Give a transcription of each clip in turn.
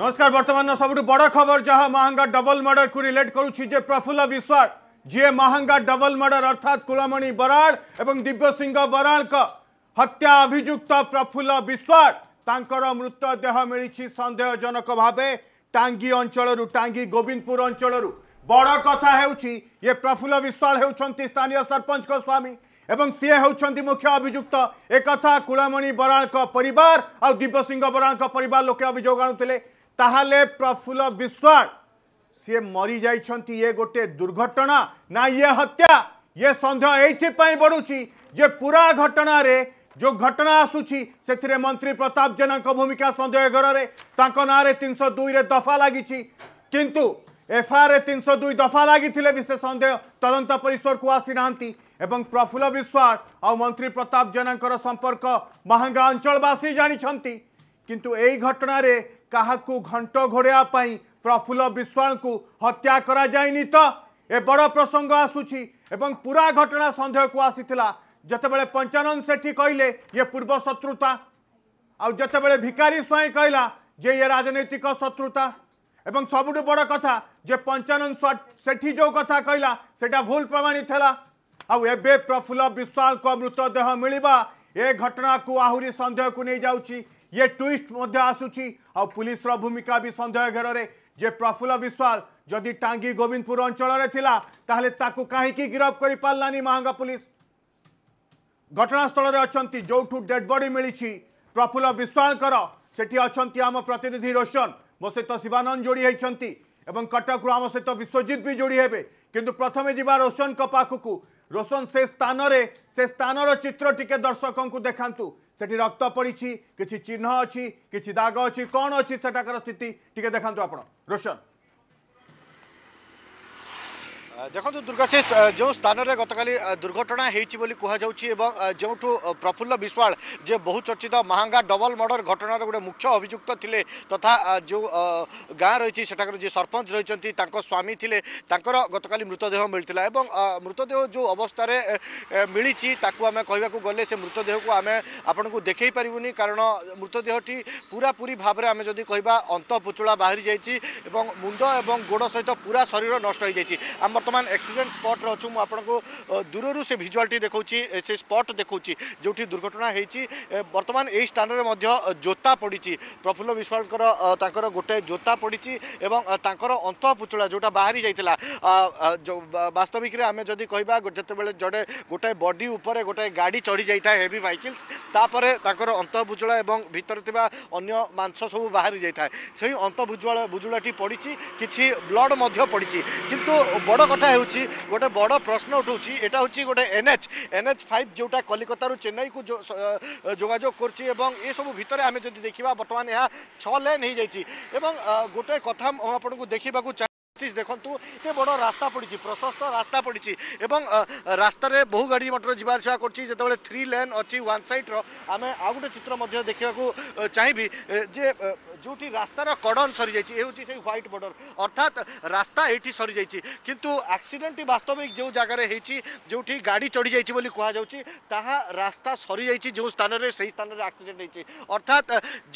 নমস্কার বর্তমান সবুঠ বড় খবর যা মাহাঙ্গা ডবল মর্ডর কু রিলেট করুছি যে প্রফুল্ল বিশ্বাস যিয়ে মাহাঙ্গা ডবল মর্ডর অর্থাৎ কুলমণি বরাড় এবং দিব্যসিংহ বরাড় হত্যা অভিযুক্ত প্রফুল্ল বিশ্বাস তাঁর মৃতদেহ মিছে সন্দেহজনক ভাবে টাঙ্গি অঞ্চলর টাঙ্গি গোবিন্দপুর অঞ্চলর বড় কথা হেউছি ইয়ে প্রফুল্ল বিশ্বাস হেউছেন স্থানীয় সরপঞ্চক স্বামী এবং সিএ হচ্ছেন মুখ্য অভিযুক্ত একথা কুলামণি বরাড় পরিবার আদিব্যসিংহ বরাড় পরিবার লোকে অভিযোগ আনুলে ताहले प्रफुल्ल विश्वास सी मरी যাই गोटे दुर्घटना ना ये हत्या ये सन्देह সন্দেহ এইপাই বড়ুছি যে পুরা जो घटना आसूची से मंत्री प्रताप जेना भूमिका सन्देह घर में ना तीन सौ दुई दफा लगी कि एफआईआर तीन सौ दुई दफा लगी भी से सन्देह तदंत परिसर को आसी ना प्रफुल्ल विश्वास आ मंत्री प्रताप जेना संपर्क महांगा अंचलवासी जानते किंतु यही घटन क्या घंट घोड़ाई प्रफुल्ल विश्वाल को हत्या करा कराइन तो ए बड़ प्रसंग एवं पूरा घटना सन्देह को आसी जोबले पंचानंद सेठी कहले ये पूर्व शत्रुता आतेबाद भिकारी स्वाई कहला जे ये राजनैतिक शत्रुता एवं सब बड़ कथा जे पंचानंद सेठी जो कथा कहला से भूल प्रमाणित आफुल्ल विश्वाल मृतदेह मिलवा ये घटना को आहरी सन्देह को नहीं जाऊँगी ये ट्विस्ट आसूची आ पुलिस भूमिका भी सन्देह घेर में যে প্রফুল্ল বিশ্বাল যদি টাঙ্গি গোবিন্দপুর অঞ্চলের লা তাহলে তাকে কী গিরফ করে পালানি মাহঙ্গা পুলিশ ঘটনাস্থলের অনেক যেঠু ডেড বডি মিছি প্রফুল্ল বিশ্বালকর সেটি অনেক আম প্রতিনিধি রোশন মো সহ শিবানন্দ যোড়ি হয়েছেন এবং কটকর আম সহ বিশ্বজিৎ বি যোড়ি হবে কিন্তু প্রথমে যা রোশন পাখক রোশন সে স্থানরে সে স্থানর চিত্র টিকে দর্শক দেখান্তু সেটি রক্ত পড়িছি কিছু চিহ্ন অছি কিছু দাগ অছি কোণ অছি সেটাকার স্থিতি টিকে দেখান্তু আপন রোশন ଦେଖନ୍ତୁ ଦୁର୍ଗାଶିଷ ଯେଉଁ ସ୍ଥାନରେ ଗତକାଲି ଦୁର୍ଘଟଣା ହେଇଛି ବୋଲି କୁହାଯାଉଛି ଏବଂ ଯେଉଁଠୁ ପ୍ରଫୁଲ୍ଲ ବିଶ୍ୱାଳ ଯେ ବହୁ ଚର୍ଚ୍ଚିତ ମାହାଙ୍ଗା ଡବଲ ମର୍ଡର ଘଟଣାର ଗୋଟେ ମୁଖ୍ୟ ଅଭିଯୁକ୍ତ ଥିଲେ ତଥା ଯେଉଁ ଗାଁ ରହିଛି ସେଠାକାର ଯିଏ ସରପଞ୍ଚ ରହିଛନ୍ତି ତାଙ୍କ ସ୍ୱାମୀ ଥିଲେ ତାଙ୍କର ଗତକାଲି ମୃତଦେହ ମିଳିଥିଲା ଏବଂ ମୃତଦେହ ଯେଉଁ ଅବସ୍ଥାରେ ମିଳିଛି ତାକୁ ଆମେ କହିବାକୁ ଗଲେ ସେ ମୃତଦେହକୁ ଆମେ ଆପଣଙ୍କୁ ଦେଖାଇ ପାରିବୁନି କାରଣ ମୃତଦେହଟି ପୁରାପୁରି ଭାବରେ ଆମେ ଯଦି କହିବା ଅନ୍ତ ପୁଚୁଳା ବାହାରି ଯାଇଛି ଏବଂ ମୁଣ୍ଡ ଏବଂ ଗୋଡ଼ ସହିତ ପୁରା ଶରୀର ନଷ୍ଟ ହୋଇଯାଇଛି ଆମର বর্তমান এক্সিডেন্ট স্পট অছু মু আপনার দূরর সে ভিজুয়ালটি দেখছি সে স্পট দেখছি যেটি দুর্ঘটনা হয়েছি বর্তমান এই স্থানের মধ্যে জোতা পড়িছি প্রফুল্ল বিশ্বালঙ্কর তাঁর গোটায়ে জোতা পড়িছি এবং তাঁর অন্ত পুতুলা যেটা বাহারি যাই বাস্তবিকরে আমি যদি কহবা যেতবে জনে গোটায়ে বডি উপরে গোটায়ে গাড়ি চড়ি যাই হেভি ভাইকিলস তাপরে তাঁর অন্ত পুতুলা এবং ভিতরে থাকা অন্য মাংস সব বাহারি যাই সেই অন্ত বুজুয়া বুজুড়াটি পড়িছি কিছু ব্লড মধ্য পড়িছি কিন্তু বড় কথা ହେଉଛି ଗୋଟେ ବଡ଼ ପ୍ରଶ୍ନ ଉଠୁଛି ଏଇଟା ହେଉଛି ଗୋଟେ ଏନ୍ଏଚ୍ ଏନ୍ଏଚ୍ ଫାଇଭ୍ ଯେଉଁଟା କଲିକତାରୁ ଚେନ୍ନାଇକୁ ଯୋଗାଯୋଗ କରୁଛି ଏବଂ ଏସବୁ ଭିତରେ ଆମେ ଯଦି ଦେଖିବା ବର୍ତ୍ତମାନ ଏହା ଛଅ ଲେନ୍ ହୋଇଯାଇଛି ଏବଂ ଗୋଟେ କଥା ମୁଁ ଆପଣଙ୍କୁ ଦେଖିବାକୁ ଚାହୁଁ ଆସିଛି ଦେଖନ୍ତୁ ଏତେ ବଡ଼ ରାସ୍ତା ପଡ଼ିଛି ପ୍ରଶସ୍ତ ରାସ୍ତା ପଡ଼ିଛି ଏବଂ ରାସ୍ତାରେ ବହୁ ଗାଡ଼ି ମଟର ଯିବା ଆସିବା କରୁଛି ଯେତେବେଳେ ଥ୍ରୀ ଲେନ୍ ଅଛି ୱାନ୍ ସାଇଡ଼୍ର ଆମେ ଆଉ ଗୋଟେ ଚିତ୍ର ମଧ୍ୟ ଦେଖିବାକୁ ଚାହିଁବି ଯେ ଯେଉଁଠି ରାସ୍ତାର କଡ଼ନ ସରିଯାଇଛି ଏ ହେଉଛି ସେଇ ହ୍ୱାଇଟ୍ ବର୍ଡ଼ର ଅର୍ଥାତ୍ ରାସ୍ତା ଏଇଠି ସରିଯାଇଛି କିନ୍ତୁ ଆକ୍ସିଡେଣ୍ଟଟି ବାସ୍ତବିକ ଯେଉଁ ଜାଗାରେ ହେଇଛି ଯେଉଁଠି ଗାଡ଼ି ଚଢ଼ିଯାଇଛି ବୋଲି କୁହାଯାଉଛି ତାହା ରାସ୍ତା ସରିଯାଇଛି ଯେଉଁ ସ୍ଥାନରେ ସେହି ସ୍ଥାନରେ ଆକ୍ସିଡେଣ୍ଟ ହେଇଛି ଅର୍ଥାତ୍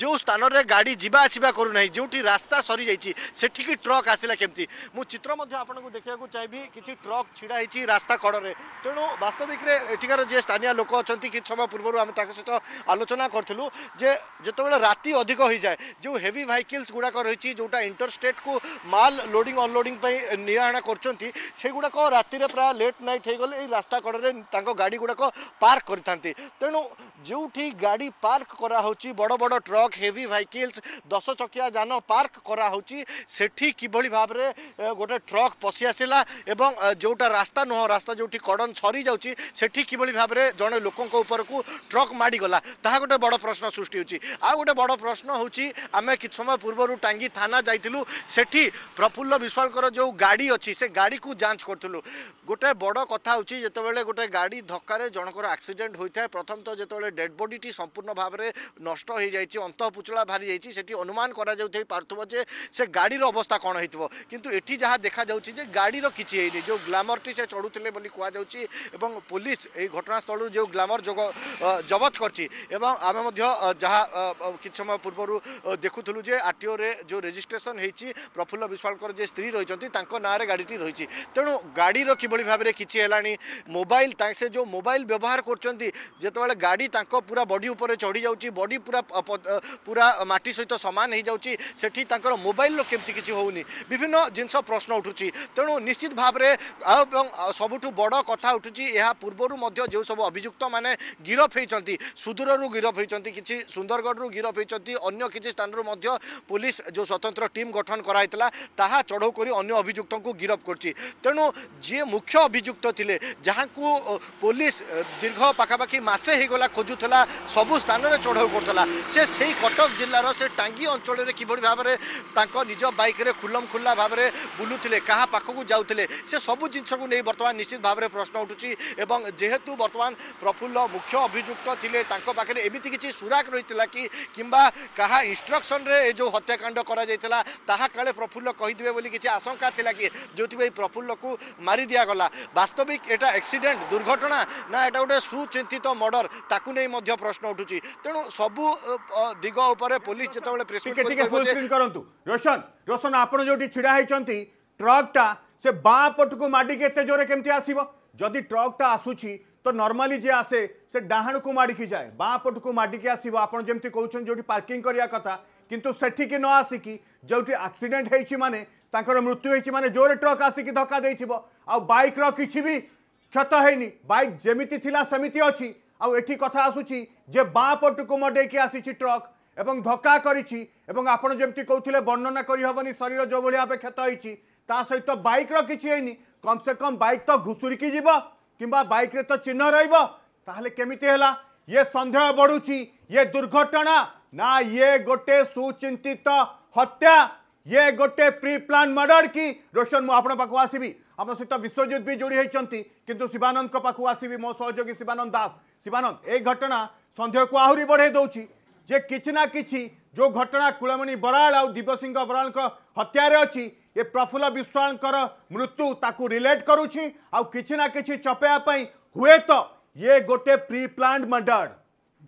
ଯେଉଁ ସ୍ଥାନରେ ଗାଡ଼ି ଯିବା ଆସିବା କରୁନାହିଁ ଯେଉଁଠି ରାସ୍ତା ସରିଯାଇଛି ସେଠିକି ଟ୍ରକ୍ ଆସିଲା କେମିତି ମୁଁ ଚିତ୍ର ମଧ୍ୟ ଆପଣଙ୍କୁ ଦେଖିବାକୁ ଚାହିଁବି କିଛି ଟ୍ରକ୍ ଛିଡ଼ା ହେଇଛି ରାସ୍ତା କଡ଼ରେ ତେଣୁ ବାସ୍ତବିକରେ ଏଠିକାର ଯିଏ ସ୍ଥାନୀୟ ଲୋକ ଅଛନ୍ତି କିଛି ସମୟ ପୂର୍ବରୁ ଆମେ ତାଙ୍କ ସହିତ ଆଲୋଚନା କରିଥିଲୁ ଯେ ଯେତେବେଳେ ରାତି ଅଧିକ ହୋଇଯାଏ ଯେଉଁ হেভি ভাইকিলস গুড়াক রয়েছে যেটা ইন্টরস্টেটকু মাল লোডিং অনলোডিং নিয়া আনা করছেন সেগুড়াক রাতে প্রায় লেট নাইট হয়ে গেলে এই রাস্তা কড়ে তাঁর গাড়ি গুড়াক পার্ক করে থাকে তেমন যেটি গাড়ি পার্ক করা হচ্ছে বড় বড় ট্রক হেভি ভাইকিলস দশ চকিয়া যান পার্ক করা হচ্ছে সেটি কিভাবে ভাবে গোটে ট্রক পশি আসিলা এবং যেটা রাস্তা নুহ রাস্তা যেটি কড়ন সরি যাচ্ছে সেটি কিভাবে ভাবে জনে লোক উপরকু ট্রক মাড়িগলা তাহা গোটে বড় প্রশ্ন সৃষ্টি হচ্ছে আউ গোটে বড় প্রশ্ন হচ্ছে ଆମେ କିଛି ସମୟ ପୂର୍ବରୁ ଟାଙ୍ଗି ଥାନା ଯାଇଥିଲୁ ସେଠି ପ୍ରଫୁଲ୍ଲ ବିଶ୍ୱାଳଙ୍କର ଯେଉଁ ଗାଡ଼ି ଅଛି ସେ ଗାଡ଼ିକୁ ଯାଞ୍ଚ କରୁଥିଲୁ ଗୋଟେ ବଡ଼ କଥା ହେଉଛି ଯେତେବେଳେ ଗୋଟେ ଗାଡ଼ି ଧକ୍କାରେ ଜଣଙ୍କର ଆକ୍ସିଡେଣ୍ଟ ହୋଇଥାଏ ପ୍ରଥମତଃ ଯେତେବେଳେ ଡେଡ୍ ବଡ଼ିଟି ସମ୍ପୂର୍ଣ୍ଣ ଭାବରେ ନଷ୍ଟ ହୋଇଯାଇଛି ଅନ୍ତଃପୁଚୁଳା ବାହାରି ଯାଇଛି ସେଠି ଅନୁମାନ କରାଯାଉଥାଇ ପାରୁଥିବ ଯେ ସେ ଗାଡ଼ିର ଅବସ୍ଥା କ'ଣ ହୋଇଥିବ କିନ୍ତୁ ଏଠି ଯାହା ଦେଖାଯାଉଛି ଯେ ଗାଡ଼ିର କିଛି ହେଇନି ଯେଉଁ ଗ୍ଲାମରଟି ସେ ଚଢ଼ୁଥିଲେ ବୋଲି କୁହାଯାଉଛି ଏବଂ ପୋଲିସ ଏହି ଘଟଣାସ୍ଥଳରୁ ଯେଉଁ ଗ୍ଲାମର ଯୋଗ ଜବତ କରିଛି ଏବଂ ଆମେ ମଧ୍ୟ ଯାହା କିଛି ସମୟ ପୂର୍ବରୁ देख्थु आर रे जो रेज्रेसन हुन्छ प्रफुल्ल विश्वालको जे स्ती रहेछ त्यो नाँडे गाडी रहि त गाडी र के भएर मोबाइल मोबालसे जो मोबाइल व्यवहार गर्छ गाडी तडी चढिजाउ बडी पूरा पुरा मात्र समान हुन्छ मोबाइ र केही विभिन्न जिस प्रश्न उठु तेणु निश्चित भावर सबुठु बड कथा उठु यहाँ पूर्व अभियुक्त मिरफ हुन्छ सुदूरु गिरफि सुन्दरगढ्नु गिरफे स्थान ପୂର୍ବରୁ ମଧ୍ୟ পুলিশ যে স্বতন্ত্র টিম গঠন করা হয়েছিল তাহা চড়াও করে অন্য অভিযুক্ত গিরফ করছি তেণু যে মুখ্য অভিযুক্ত লে যা পুলিশ দীর্ঘ পাখাপাখি মাসে হয়ে গলা খোঁজুলা সবু স্থানের চড়াও করুলা সে সেই কটক জেলার সে টাঙ্গি অঞ্চলের কিভাবে ভাবে তাঁক নিজ বাইকরে খুলম খুল্লা ভাবে বুলুলে কাহা পাখক যাওলে সে সবু জিনিসক নিয়ে বর্তমান নিশ্চিত ভাবে প্রশ্ন উঠুছি এবং যেহেতু বর্তমান প্রফুল্ল মুখ্য অভিযুক্ত লে তাঁর পাখে এমিতি কিছু সুরাক রয়েছে কি কিংবা কাহা ইনস্ট্রকশন ରେ ଏ ଯେଉଁ ହତ୍ୟାକାଣ୍ଡ କରାଯାଇଥିଲା ତାହା କାଳେ ପ୍ରଫୁଲ୍ଲ କହିଥିବେ ବୋଲି କିଛି ଆଶଙ୍କା ଥିଲା କି ଯେଉଁଥିପାଇଁ এই প্রফুল্লকু মারি দিয়াগলা বাস্তবিক এটা এক্সিডেন্ট দুর্ঘটনা না এটা গোটে সুচিন্তিত মর্ডর তাকু নেই মধ্য প্রশ্ন উঠুছি তেণু সবু দিগ উপরে পুলিশ যেতবে প্রেস করতু রোশন রোশন আপনার যেটি ছিড়া হয়েছেন ট্রকটা সে বাঁ পটকু মাডিকি এত জোরে কমিটি আসব যদি ট্রকটা আসুছি তো নর্মালি যে আসে সে ডাহাণকু মাডিকি যায় বাঁ পটকু মাডিকি আসব আপনার যেমন কৌন যেটি পার্কিং করা কথা কিন্তু সেঠিকি ন আসিকি যেটি আক্সিডেন্ট হয়েছি মানে তাঁর মৃত্যু হয়েছি মানে জোরে ট্রক আসিকি ধক্কা দিয়েছিল আইক্র কিছু বি ক্ষত হয়নি বাইক যেমি লা সেমিতি অছি আউ এটি কথা আসুচি যে বাঁ পটুকু মডেইকি আসিছি ট্রক এবং ধকা করেছি এবং আপনার যেমি কৌলে বর্ণনা করি হবনি শরীর যেভাবে ভাবে ক্ষত হয়েছি তা সহিত বাইক্র কিছু হয়নি কমসে কম বাইক তো ঘুষুরিকি যাব কিংবা বাইক্রে তো চিহ্ন রহব তাহলে কেমিতি হল ইয়ে সন্দেহ বড়ুচি ইয়ে দুর্ঘটনা ना ये गोटे सुचिंत हत्या ये गोटे प्री प्लान मर्डर कि रोशन मु आपण पाखु आसीबी आम सहित विश्वजित भी जोड़ी होती कितु शिवानंद पाखु आसीबी मो सहयोगी शिवानंद दास शिवानंद ए घटना सन्देह को आहरी बढ़े दौर जे कि ना कि जो घटना कूलमणि बराल आ सिंह बराल हत्यार अच्छी ये प्रफुल्ल विश्वाल मृत्यु ताकू रिलेट करुच्ची आ कि ना कि चपेपी हुए तो ये गोटे प्री प्लांड मर्डर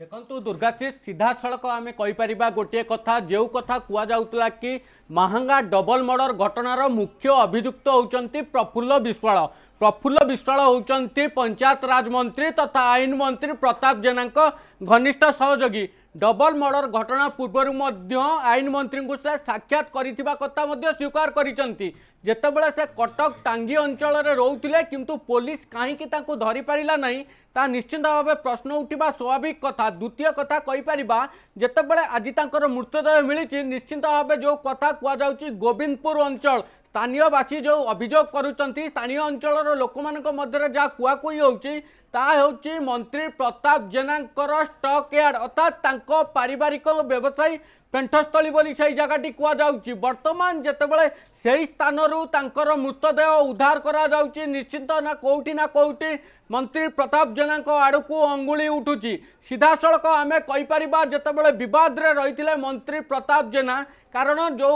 ଦେଖନ୍ତୁ ଦୁର୍ଗାଶିଷ ସିଧାସଳଖ ଆମେ କହିପାରିବା ଗୋଟିଏ କଥା ଯେଉଁ କଥା କୁହାଯାଉଥିଲା କି ମାହାଙ୍ଗା ଡବଲ ମର୍ଡର ଘଟଣାର ମୁଖ୍ୟ ଅଭିଯୁକ୍ତ ହେଉଛନ୍ତି ପ୍ରଫୁଲ୍ଲ ବିଶ୍ୱାଳ ପ୍ରଫୁଲ୍ଲ ବିଶ୍ୱାଳ ହେଉଛନ୍ତି ପଞ୍ଚାୟତରାଜ ମନ୍ତ୍ରୀ ତଥା ଆଇନ ମନ୍ତ୍ରୀ ପ୍ରତାପ ଜେନାଙ୍କ ଘନିଷ୍ଠ ସହଯୋଗୀ ଡବଲ ମର୍ଡର ଘଟଣା ପୂର୍ବରୁ ମଧ୍ୟ ଆଇନ ମନ୍ତ୍ରୀଙ୍କୁ ସେ ସାକ୍ଷାତ କରିଥିବା କଥା ମଧ୍ୟ ସ୍ୱୀକାର କରିଛନ୍ତି ଯେତେବେଳେ ସେ କଟକ ଟାଙ୍ଗି ଅଞ୍ଚଳରେ ରହୁଥିଲେ କିନ୍ତୁ ପୋଲିସ କାହିଁକି ତାଙ୍କୁ ଧରିପାରିଲା ନାହିଁ তা নিশ্চিন্ত ভাবে প্রশ্ন উঠিবা স্বাভাবিক কথা দ্বিতীয় কথা কইপারিবা যেতবে আজি তাঁর মৃতদেহ মিছে নিশ্চিন্ত ভাবে যে কথা কুযাচ্ছে গোবিন্দপুর অঞ্চল স্থানীয়বাসী যে অভিযোগ করুচার স্থানীয় অঞ্চলর লোক মধ্যে যা কুয়াকুই হচ্ছে তা হচ্ছে মন্ত্রী প্রতাপ জেনাঙ্কর স্টক এয়ার্ড অর্থাৎ তাঁর পারিবারিক ব্যবসায়ী পেণ্ঠস্থলী বলে সেই জায়গাটি কুযাচ্ছে বর্তমান যেতবে সেই স্থানর তাঁর মৃতদেহ উদ্ধার করা যাচ্ছে নিশ্চিন্ত না কোটি না কোটি মন্ত্রী প্রতাপ জেলা আড়ক অঙ্গুড়ি উঠুছি সিধাসলখ আমি কইপারা যেতবে বিবাদে রয়েছে মন্ত্রী প্রতাপ জেলা কারণ যে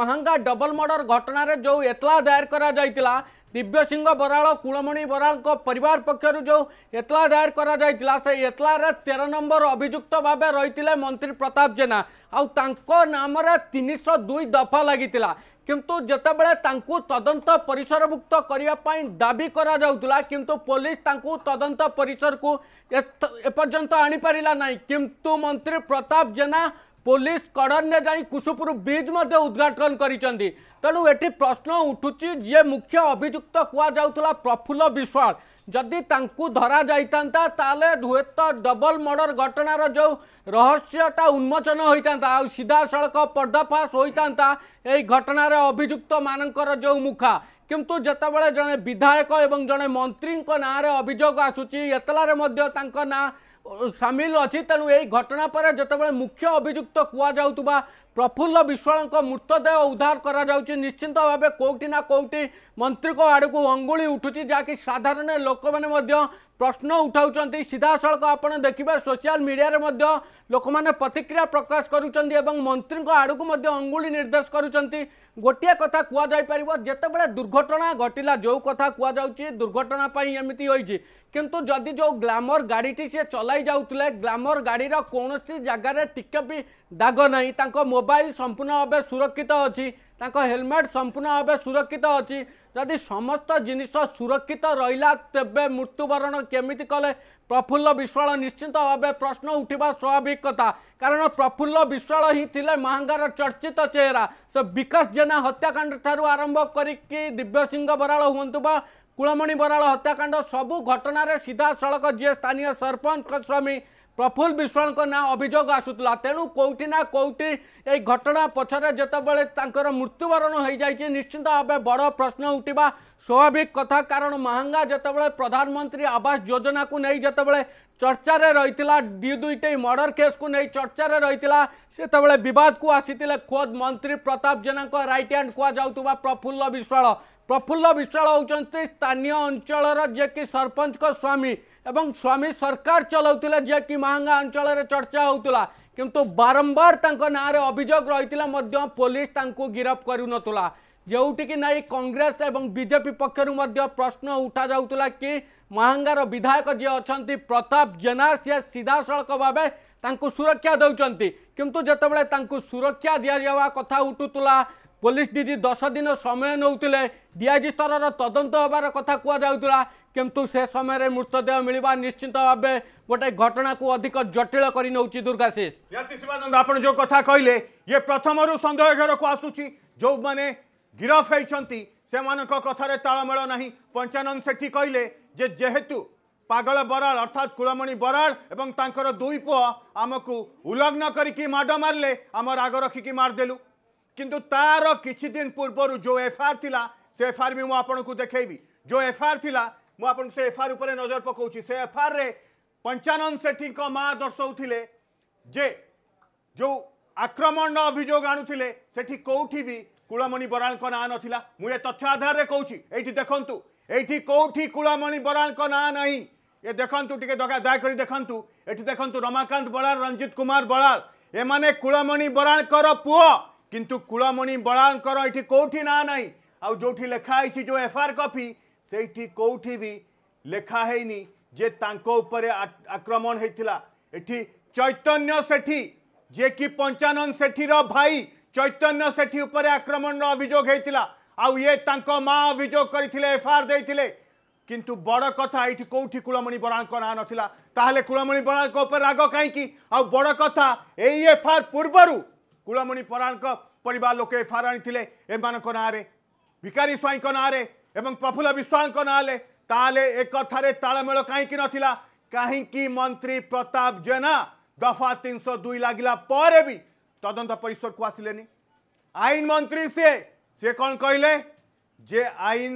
মাহাঙ্গা ডবল মর্ডর ঘটনার যে এতলা দায়ের করা যাইতিলা दिव्य सिंह बराल कूलमणि बराल पर पक्षर जो एतला दायर से एतला तेरह नंबर अभिजुक्त भाव रही मंत्री प्रताप जेना आम तीन शौ दुई दफा लगी किंतु जिते तदंत परसभुक्त करने दाबी कर किंतु पुलिस तदंत परस को एपर्तंत आनी पारा ना कि मंत्री प्रताप जेना ପୋଲିସ କଡ଼ନ୍ୟା ଯାଇ କୁସୁପୁର ବ୍ରିଜ୍ ମଧ୍ୟ ଉଦ୍ଘାଟନ କରିଛନ୍ତି ତେଣୁ ଏଠି ପ୍ରଶ୍ନ ଉଠୁଛି ଯିଏ ମୁଖ୍ୟ ଅଭିଯୁକ୍ତ କୁହାଯାଉଥିଲା ପ୍ରଫୁଲ୍ଲ ବିଶ୍ୱାଳ ଯଦି ତାଙ୍କୁ ଧରାଯାଇଥାନ୍ତା ତାହେଲେ ହୁଏତ ଡବଲ ମର୍ଡର ଘଟଣାର ଯେଉଁ ରହସ୍ୟଟା ଉନ୍ମୋଚନ ହୋଇଥାନ୍ତା ଆଉ ସିଧାସଳଖ ପର୍ଦ୍ଦାଫାଶ ହୋଇଥାନ୍ତା ଏହି ଘଟଣାରେ ଅଭିଯୁକ୍ତମାନଙ୍କର ଯେଉଁ ମୁଖା କିନ୍ତୁ ଯେତେବେଳେ ଜଣେ ବିଧାୟକ ଏବଂ ଜଣେ ମନ୍ତ୍ରୀଙ୍କ ନାଁରେ ଅଭିଯୋଗ ଆସୁଛି ଏତଲାରେ ମଧ୍ୟ ତାଙ୍କ ନାଁ ସାମିଲ ଅଛି ତେଣୁ ଏହି ଘଟଣା ପରେ ଯେତେବେଳେ ମୁଖ୍ୟ ଅଭିଯୁକ୍ତ କୁହାଯାଉଥିବା प्रफुल्ल विश्वाल मृतदेह उद्धार करश्चिंत भावे कौटिना कौटि मंत्री आड़ को अंगु उठू जहाँकि साधारण लोक मैंने प्रश्न उठाऊँ सीधा सड़क आप देखिए सोशियाल मीडिया लोक मैंने प्रतिक्रिया प्रकाश कर मंत्री आड़क अंगु निर्देश कर गोटे कथा कहुपर जिते बड़े दुर्घटना घटला जो कथा कहुची दुर्घटनापाई एमती किंतु जदि जो ग्लामर गाड़ी टी सी चलते ग्लामर गाड़ी कौन सी जगार टिके भी ଦାଗ ନାହିଁ ତାଙ୍କ ମୋବାଇଲ ସମ୍ପୂର୍ଣ୍ଣ ଭାବେ ସୁରକ୍ଷିତ ଅଛି ତାଙ୍କ ହେଲମେଟ୍ ସମ୍ପୂର୍ଣ୍ଣ ଭାବେ ସୁରକ୍ଷିତ ଅଛି ଯଦି ସମସ୍ତ ଜିନିଷ ସୁରକ୍ଷିତ ରହିଲା ତେବେ ମୃତ୍ୟୁବରଣ କେମିତି କଲେ ପ୍ରଫୁଲ୍ଲ ବିଶ୍ୱାଳ ନିଶ୍ଚିନ୍ତ ଭାବେ ପ୍ରଶ୍ନ ଉଠିବା ସ୍ୱାଭାବିକ କଥା କାରଣ ପ୍ରଫୁଲ୍ଲ ବିଶ୍ୱାଳ ହିଁ ଥିଲେ ମହାଙ୍ଗାର ଚର୍ଚ୍ଚିତ ଚେହେରା ସେ ବିକାଶ ଜେନା ହତ୍ୟାକାଣ୍ଡ ଠାରୁ ଆରମ୍ଭ କରିକି ଦିବ୍ୟସିଂହ ବରାଳ ହୁଅନ୍ତୁ ବା କୁଳମଣି ବରାଳ ହତ୍ୟାକାଣ୍ଡ ସବୁ ଘଟଣାରେ ସିଧାସଳଖ ଯିଏ ସ୍ଥାନୀୟ ସରପଞ୍ଚଙ୍କ ସ୍ୱାମୀ प्रफुल्ल विश्वालको नाम अभियोग आसुला तेणु के कोही घटना पछाडि जति तांकर मृत्युवरण है निश्चिन्त भावे बड प्रश्न उठा स्वाभाविक कथा कारण माहाङ्गा जति बेला प्रधानमन्त्री आवास जोजना कुचार रहिला दुई दुईटै मर्डर केसको नै चर्चाले रहिलासेबल विवादको आसि खोद मन्त्री प्रताप जेनाइट ह्यान्ड कुरा प्रफुल्ल विश्वाल प्रफुल्ल विश्वाल हौ स्थानीय अञ्चल र जि सरको स्वामी এবং ସ୍ୱାମୀ ସରକାର ଚଲାଉଥିଲା ଯିଏକି ମାହାଙ୍ଗା ଅଞ୍ଚଳରେ ଚର୍ଚ୍ଚା ହେଉଥିଲା କିନ୍ତୁ ବାରମ୍ବାର ତାଙ୍କ ନାଁରେ ଅଭିଯୋଗ ରହିଥିଲା ମଧ୍ୟ ପୋଲିସ ତାଙ୍କୁ ଗିରଫ କରୁନଥିଲା ଯେଉଁଠିକି ନାଇଁ କଂଗ୍ରେସ ଏବଂ ବିଜେପି ପକ୍ଷରୁ ମଧ୍ୟ ପ୍ରଶ୍ନ ଉଠାଯାଉଥିଲା କି ମହାଙ୍ଗାର ବିଧାୟକ ଯିଏ ଅଛନ୍ତି ପ୍ରତାପ ଜେନା ସିଏ ସିଧାସଳଖ ଭାବେ ତାଙ୍କୁ ସୁରକ୍ଷା ଦେଉଛନ୍ତି କିନ୍ତୁ ଯେତେବେଳେ ତାଙ୍କୁ ସୁରକ୍ଷା ଦିଆଯିବା କଥା ଉଠୁଥିଲା ପୋଲିସ ଡିଜି ଦଶ ଦିନ ସମୟ ନେଉଥିଲେ ଡିଆଇଜି ସ୍ତରର ତଦନ୍ତ ହେବାର କଥା କୁହାଯାଉଥିଲା କିନ୍ତୁ ସେ ସମୟରେ ମୃତଦେହ ମିଳିବା ନିଶ୍ଚିତ ଭାବେ ଗୋଟେ ଘଟଣାକୁ ଅଧିକ ଜଟିଳ କରି ନେଉଛି ଦୁର୍ଗାଶିଷ ନିହାତି ଶିବାନନ୍ଦ ଆପଣ ଯେଉଁ କଥା କହିଲେ ଇଏ ପ୍ରଥମରୁ ସନ୍ଦେହ ଘେରକୁ ଆସୁଛି ଯେଉଁମାନେ ଗିରଫ ହେଇଛନ୍ତି ସେମାନଙ୍କ କଥାରେ ତାଳମେଳ ନାହିଁ ପଞ୍ଚାନନ୍ଦ ସେଠି କହିଲେ ଯେ ଯେହେତୁ ପାଗଳ ବରାଳ ଅର୍ଥାତ କୁଳମଣି ବରାଳ ଏବଂ ତାଙ୍କର ଦୁଇ ପୁଅ ଆମକୁ ଉଲଗ୍ନ କରିକି ମାଡ଼ ମାରିଲେ ଆମ ରାଗ ରଖିକି ମାରିଦେଲୁ କିନ୍ତୁ ତାର କିଛି ଦିନ ପୂର୍ବରୁ ଯେଉଁ ଏଫଆଇଆର୍ ଥିଲା ସେ ଏଫଆଇଆର୍ ବି ମୁଁ ଆପଣଙ୍କୁ ଦେଖେଇବି ଯେଉଁ ଏଫଆଇଆର୍ ଥିଲା ମୁଁ ଆପଣଙ୍କୁ ସେ ଏଫଆଇଆର୍ ଉପରେ ନଜର ପକାଉଛି ସେ ଏଫଆଇଆର୍ରେ ପଞ୍ଚାନନ୍ଦ ସେଠୀଙ୍କ ମା ଦର୍ଶାଉଥିଲେ ଯେ ଯେଉଁ ଆକ୍ରମଣ ଅଭିଯୋଗ ଆଣୁଥିଲେ ସେଠି କେଉଁଠି ବି କୁଳମଣି ବରାଳଙ୍କ ନାଁ ନଥିଲା ମୁଁ ଏ ତଥ୍ୟ ଆଧାରରେ କହୁଛି ଏଇଠି ଦେଖନ୍ତୁ ଏଇଠି କେଉଁଠି କୁଳମଣି ବରାଳଙ୍କ ନାଁ ନାହିଁ ଏ ଦେଖନ୍ତୁ ଟିକେ କରି ଦେଖନ୍ତୁ ଏଠି ଦେଖନ୍ତୁ ରମାକାନ୍ତ ବଳାଳ ରଞ୍ଜିତ କୁମାର ବରାଳ ଏମାନେ କୁଳମଣି ବରାଳଙ୍କର ପୁଅ କିନ୍ତୁ କୁଳମଣି ବରାଳଙ୍କର ଏଠି କେଉଁଠି ନାଁ ନାହିଁ ଆଉ ଯେଉଁଠି ଲେଖା ହେଇଛି ଯେଉଁ ଏଫଆଇଆର୍ କପି ସେଇଠି କେଉଁଠି ବି ଲେଖା ହେଇନି ଯେ ତାଙ୍କ ଉପରେ ଆକ୍ରମଣ ହେଇଥିଲା ଏଠି ଚୈତନ୍ୟ ସେଠି ଯିଏକି ପଞ୍ଚାନନ୍ଦ ସେଠିର ଭାଇ ଚୈତନ୍ୟ ସେଠି ଉପରେ ଆକ୍ରମଣର ଅଭିଯୋଗ ହେଇଥିଲା ଆଉ ଇଏ ତାଙ୍କ ମା ଅଭିଯୋଗ କରିଥିଲେ ଏଫଆଇଆର୍ ଦେଇଥିଲେ କିନ୍ତୁ ବଡ଼ କଥା ଏଇଠି କେଉଁଠି କୁଳମଣି ବରାଳଙ୍କ ନାଁ ନଥିଲା ତାହେଲେ କୁଳମଣି ବରାଳଙ୍କ ଉପରେ ରାଗ କାହିଁକି ଆଉ ବଡ଼ କଥା ଏଇ ଏଫଆଇଆର୍ ପୂର୍ବରୁ କୁଳମଣି ବରାଳଙ୍କ ପରିବାର ଲୋକେ ଏଫଆଇଆର୍ ଆଣିଥିଲେ ଏମାନଙ୍କ ନାଁରେ ଭିକାରୀ ସ୍ୱାଇଁଙ୍କ ନାଁରେ ଏବଂ ପ୍ରଫୁଲ୍ଲ ବିଶ୍ୱାଳଙ୍କ ନହେଲେ ତାହେଲେ ଏ କଥାରେ ତାଳମେଳ କାହିଁକି ନଥିଲା କାହିଁକି ମନ୍ତ୍ରୀ ପ୍ରତାପ ଜେନା ଦଫା ତିନିଶହ ଦୁଇ ଲାଗିଲା ପରେ ବି ତଦନ୍ତ ପରିସରକୁ ଆସିଲେନି ଆଇନ ମନ୍ତ୍ରୀ ସିଏ ସିଏ କ'ଣ କହିଲେ ଯେ ଆଇନ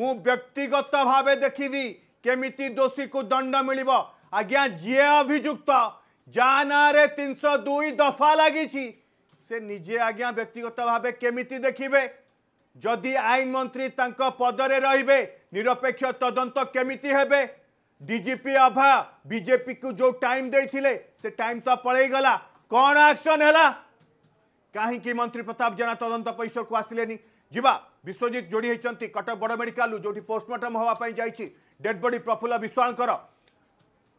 ମୁଁ ବ୍ୟକ୍ତିଗତ ଭାବେ ଦେଖିବି କେମିତି ଦୋଷୀକୁ ଦଣ୍ଡ ମିଳିବ ଆଜ୍ଞା ଯିଏ ଅଭିଯୁକ୍ତ ଯାହା ନାଁରେ ତିନିଶହ ଦୁଇ ଦଫା ଲାଗିଛି ସେ ନିଜେ ଆଜ୍ଞା ବ୍ୟକ୍ତିଗତ ଭାବେ କେମିତି ଦେଖିବେ जदि आईन मंत्री पदर रे निरपेक्ष तदंत केमी डीजीपी अभा बीजेपी को जो टाइम दे से टाइम तो पलिगला कौन आक्शन है कहीं मंत्री प्रताप जेना तदंत परिसर को आसिले जीवा विश्वजित जोड़ी होती कटक बड़ मेडिका जो पोस्टमर्टम हाँपी जा डेडबडी प्रफुल्ल विश्वाल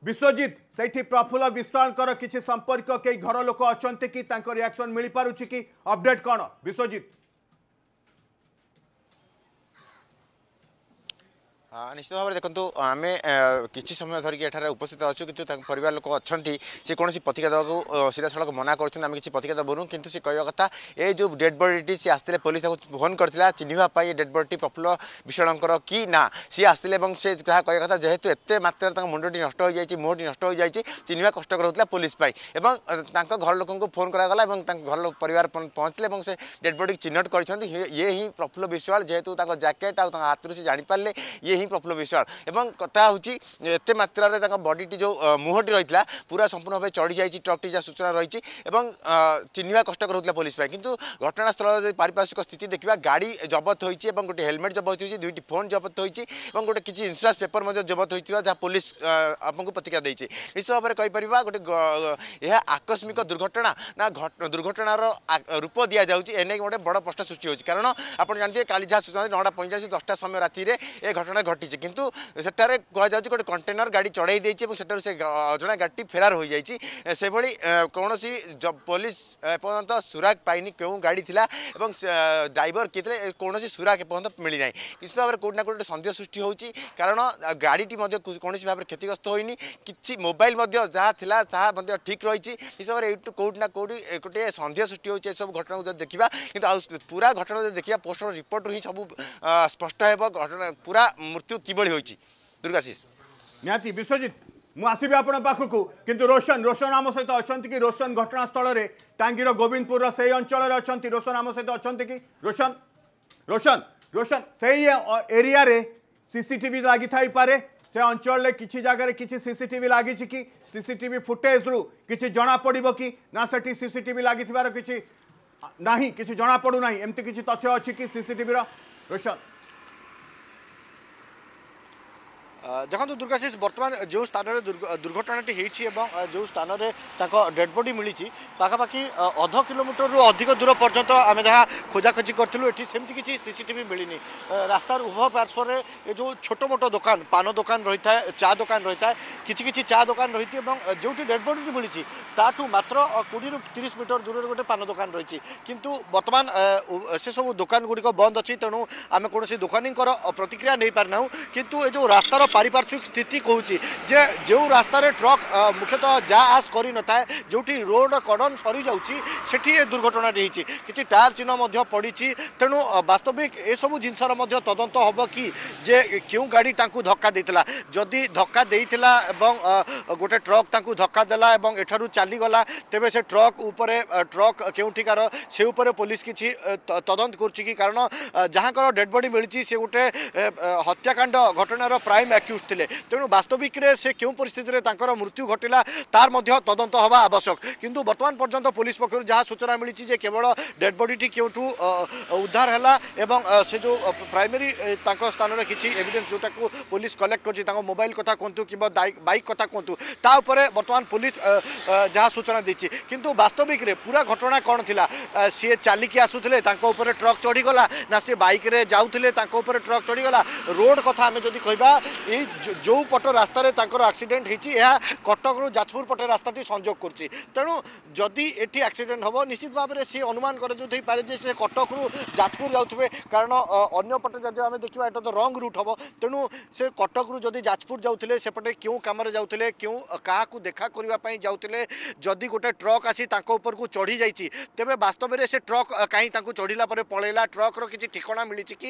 विश्वजित से प्रफुल्ल विश्वाल किसी संपर्क कई घर लोक अच्छा कि रियाक्शन मिल पार कि अबडेट कौन विश्वजित নিশ্চিত ভাবে দেখুন আমি কিছু সময় ধরিক এখানে উপস্থিত অছু কিন্তু পরিবার লোক অনেক সে কোণী পত্রিকা দেওয়া সিধাসলখ মনা করছেন আমি কিছু পত্রিকা দেবুন কিন্তু সে কহা কথা এই যে ডেড বডিটি সে আসলে পুলিশ তাকে ফোন করে চিহ্নবা ডেড বডিটি প্রফুল্ল ভীষণকর কি না সি আসলে এবং সে যা কহা কথা যেহেতু এত মাত্রায় তাঁর মুন্ডটি নষ্ট হয়ে যাই মুহটি নষ্ট হয়ে যাই চিহ্নবা কষ্টকর হোক পুলিশ পাই এবং তাঁর ঘর লোক ফোন করা এবং তাঁর ঘর পরিবার পৌঁছলে এবং সে ডেড বডি চিহ্নট করেছেন ইয়ে হি প্রফুল্ল বিশ্বাল যেহেতু তাঁর জ্যাকেট আ হাতর সে জাঁপারে ইয়ে ହିଁ ପ୍ରଫୁଲ୍ଲ ବିଶ୍ୱାଳ ଏବଂ କଥା ହେଉଛି ଏତେ ମାତ୍ରାରେ ତାଙ୍କ ବଡ଼ିଟି ଯେଉଁ ମୁହଁଟି ରହିଥିଲା ପୁରା ସମ୍ପୂର୍ଣ୍ଣ ଭାବେ ଚଢ଼ିଯାଇଛି ଟ୍ରକ୍ଟି ଯାହା ସୂଚନା ରହିଛି ଏବଂ ଚିହ୍ନିବା କଷ୍ଟକର ହେଉଥିଲା ପୋଲିସ ପାଇଁ କିନ୍ତୁ ଘଟଣାସ୍ଥଳର ପାରିପାର୍ଶ୍ୱିକ ସ୍ଥିତି ଦେଖିବା ଗାଡ଼ି ଜବତ ହୋଇଛି ଏବଂ ଗୋଟେ ହେଲମେଟ୍ ଜବତ ହୋଇଛି ଦୁଇଟି ଫୋନ୍ ଜବତ ହୋଇଛି ଏବଂ ଗୋଟେ କିଛି ଇନ୍ସୁରାନ୍ସ ପେପର ମଧ୍ୟ ଜବତ ହୋଇଥିବା ଯାହା ପୋଲିସ ଆପଣଙ୍କୁ ପ୍ରତିକ୍ରିୟା ଦେଇଛି ନିଶ୍ଚିତ ଭାବରେ କହିପାରିବା ଗୋଟେ ଏହା ଆକସ୍ମିକ ଦୁର୍ଘଟଣା ନା ଦୁର୍ଘଟଣାର ରୂପ ଦିଆଯାଉଛି ଏ ନେଇକି ଗୋଟେ ବଡ଼ ପ୍ରଶ୍ନ ସୃଷ୍ଟି ହେଉଛି କାରଣ ଆପଣ ଜାଣିଥିବେ କାଲି ଯାହା ସୂଚନା ନଅଟା ପଇଁଚାଳିଶ ଦଶଟା ସମୟ ରାତିରେ ଏ ଘଟଣା ঘটিছে কিন্তু সেটার কুযাচ্ছে গোটে কন্টেনর গাড়ি চড়াই দিয়েছে এবং সেটার সে অজনা গাড়িটি ফেরার হয়ে যাই সেভাবে কৌশি পুলিশ এপর্যন্ত সুরাগ পাইনি কেউ গাড়ি লা এবং ড্রাইভর কি লে কৌশি সুরাগ এপর্যন্ত মিলি না নিশ্চিত ভাবে কোটি না কোটি সন্দেহ সৃষ্টি হচ্ছে কারণ গাড়িটি কৌশি ভাবে ক্ষতিগ্রস্ত হয়নি কিছু মোবাইল যা লা তাহা ঠিক রয়েছে নিশ্চিত ভাবে এইটু কোটি না কোটি গোটিয়ে সন্দেহ সৃষ্টি হচ্ছে এসব ঘটনাকে যদি দেখা কিন্তু পুরা ঘটনা যদি দেখা পোস্টমর্টম রিপোর্টু হি সব স্পষ্ট হব ঘটনা পুরা মৃত্যু কিভাবে হয়েছে দুর্গাশিষ নিহতি বিশ্বজিৎ ମୁଁ ଆସିବି ଆପଣଙ୍କ ପାଖକୁ କିନ୍ତୁ ରୋଶନ ରୋଶନ ଆମ ସହିତ ଅଛନ୍ତି କି ରୋଶନ ଘଟଣାସ୍ଥଳରେ ଟାଙ୍ଗୀର ଗୋବିନ୍ଦପୁରର ସେଇ ଅଞ୍ଚଳରେ ଅଛନ୍ତି ରୋଶନ ଆମ ସହିତ ଅଛନ୍ତି କି ରୋଶନ ରୋଶନ ରୋଶନ ସେଇ ଏରିଆରେ ସିସିଟିଭି ଲାଗିଥାଇପାରେ ସେ ଅଞ୍ଚଳରେ କିଛି ଜାଗାରେ କିଛି ସିସିଟିଭି ଲାଗିଛି କି ସିସିଟିଭି ଫୁଟେଜରୁ କିଛି ଜଣାପଡ଼ିବ କି ନା ସେଠି ସିସିଟିଭି ଲାଗିଥିବାର କିଛି ନାହିଁ କିଛି ଜଣାପଡ଼ୁନାହିଁ ଏମିତି କିଛି ତଥ୍ୟ ଅଛି କି ସିସିଟିଭିର ରୋଶନ ଦେଖନ୍ତୁ ଦୁର୍ଗାଶିଷ ବର୍ତ୍ତମାନ ଯେଉଁ ସ୍ଥାନରେ ଦୁର୍ଘଟଣାଟି ହେଇଛି ଏବଂ ଯେଉଁ ସ୍ଥାନରେ ତାଙ୍କ ଡେଡ୍ ବଡି ମିଳିଛି ପାଖାପାଖି ଅଧ କିଲୋମିଟରରୁ ଅଧିକ ଦୂର ପର୍ଯ୍ୟନ୍ତ ଆମେ ଯାହା ଖୋଜାଖୋଜି କରିଥିଲୁ ଏଠି ସେମିତି କିଛି ସିସିଟିଭି ମିଳିନି ରାସ୍ତାର ଉଭୟ ପାର୍ଶ୍ୱରେ ଏ ଯେଉଁ ଛୋଟ ମୋଟ ଦୋକାନ ପାନ ଦୋକାନ ରହିଥାଏ ଚା ଦୋକାନ ରହିଥାଏ କିଛି କିଛି ଚା ଦୋକାନ ରହିଛି ଏବଂ ଯେଉଁଠି ଡେଡ୍ ବଡିଟି ମିଳିଛି ତାଠୁ ମାତ୍ର କୋଡ଼ିଏରୁ ତିରିଶ ମିଟର ଦୂରରେ ଗୋଟେ ପାନ ଦୋକାନ ରହିଛି କିନ୍ତୁ ବର୍ତ୍ତମାନ ସେସବୁ ଦୋକାନଗୁଡ଼ିକ ବନ୍ଦ ଅଛି ତେଣୁ ଆମେ କୌଣସି ଦୋକାନୀଙ୍କର ପ୍ରତିକ୍ରିୟା ନେଇପାରିନାହୁଁ କିନ୍ତୁ ଏ ଯେଉଁ ରାସ୍ତାର পারিপার্শ্বিক ସ୍ଥିତି କହୁଛି ଯେ ଯେଉଁ ରାସ୍ତାରେ ଟ୍ରକ୍ ମୁଖ୍ୟତଃ ଯା ଆସ କରିନଥାଏ ଯେଉଁଠି ରୋଡ଼ କଡ଼ନ ସରିଯାଉଛି ସେଠି ଏ ଦୁର୍ଘଟଣାଟି ହେଇଛି କିଛି ଟାୟାର ଚିହ୍ନ ମଧ୍ୟ ପଡ଼ିଛି ତେଣୁ ବାସ୍ତବିକ ଏସବୁ ଜିନିଷର ମଧ୍ୟ ତଦନ୍ତ ହେବ କି ଯେ କେଉଁ ଗାଡ଼ି ତାଙ୍କୁ ଧକ୍କା ଦେଇଥିଲା ଯଦି ଧକ୍କା ଦେଇଥିଲା ଏବଂ ଗୋଟେ ଟ୍ରକ୍ ତାଙ୍କୁ ଧକ୍କା ଦେଲା ଏବଂ ଏଠାରୁ ଚାଲିଗଲା ତେବେ ସେ ଟ୍ରକ୍ ଉପରେ ଟ୍ରକ୍ କେଉଁଠିକାର ସେ ଉପରେ ପୋଲିସ କିଛି ତଦନ୍ତ କରୁଛି କି କାରଣ ଯାହାଙ୍କର ଡେଡ୍ ବଡି ମିଳିଛି ସେ ଗୋଟେ ହତ୍ୟାକାଣ୍ଡ ଘଟଣାର ପ୍ରାଇମ୍ एक्यूज थे तेणु बास्तविक से क्यों परिस्थिति में तर मृत्यु घटला तार तदंत हवा आवश्यक किंतु बर्तमान पर्यंत पुलिस पक्ष जहाँ सूचना मिली जे केवल डेड बडीटी क्योंठू उद्धार है से जो प्राइमेरी स्थान किसी एविडेन्स जोटा को पुलिस कलेक्ट कर मोबाइल कथा कहतु कि बैक कथा कहतु तापर बर्तमान पुलिस जहाँ सूचना देती किंतु बास्तविक पूरा घटना कौन थी सी चलिकी आसूले ट्रक चढ़ीगला ना सी बैक्रे जाऊे ट्रक चढ़ीगला रोड कथा आम जदि कह এই ଯେଉଁ ପଟ ରାସ୍ତାରେ ତାଙ୍କର ଆକ୍ସିଡେଣ୍ଟ ହେଇଛି ଏହା କଟକରୁ ଯାଜପୁର ପଟେ ରାସ୍ତାଟି ସଂଯୋଗ କରୁଛି ତେଣୁ ଯଦି ଏଠି ଆକ୍ସିଡେଣ୍ଟ ହେବ ନିଶ୍ଚିତ ଭାବରେ ସିଏ ଅନୁମାନ କରାଯାଉଥାଇପାରେ ଯେ ସେ କଟକରୁ ଯାଜପୁର ଯାଉଥିବେ କାରଣ ଅନ୍ୟ ପଟେ ଯଦି ଆମେ ଦେଖିବା ଏଇଟା ତ ରଙ୍ଗ ରୁଟ୍ ହେବ ତେଣୁ ସେ କଟକରୁ ଯଦି ଯାଜପୁର ଯାଉଥିଲେ ସେପଟେ କେଉଁ କାମରେ ଯାଉଥିଲେ କେଉଁ କାହାକୁ ଦେଖା କରିବା ପାଇଁ ଯାଉଥିଲେ ଯଦି ଗୋଟେ ଟ୍ରକ୍ ଆସି ତାଙ୍କ ଉପରକୁ ଚଢ଼ି ଯାଇଛି ତେବେ ବାସ୍ତବରେ ସେ ଟ୍ରକ୍ କାହିଁ ତାଙ୍କୁ ଚଢ଼ିଲା ପରେ ପଳେଇଲା ଟ୍ରକ୍ର କିଛି ଠିକଣା ମିଳିଛି କି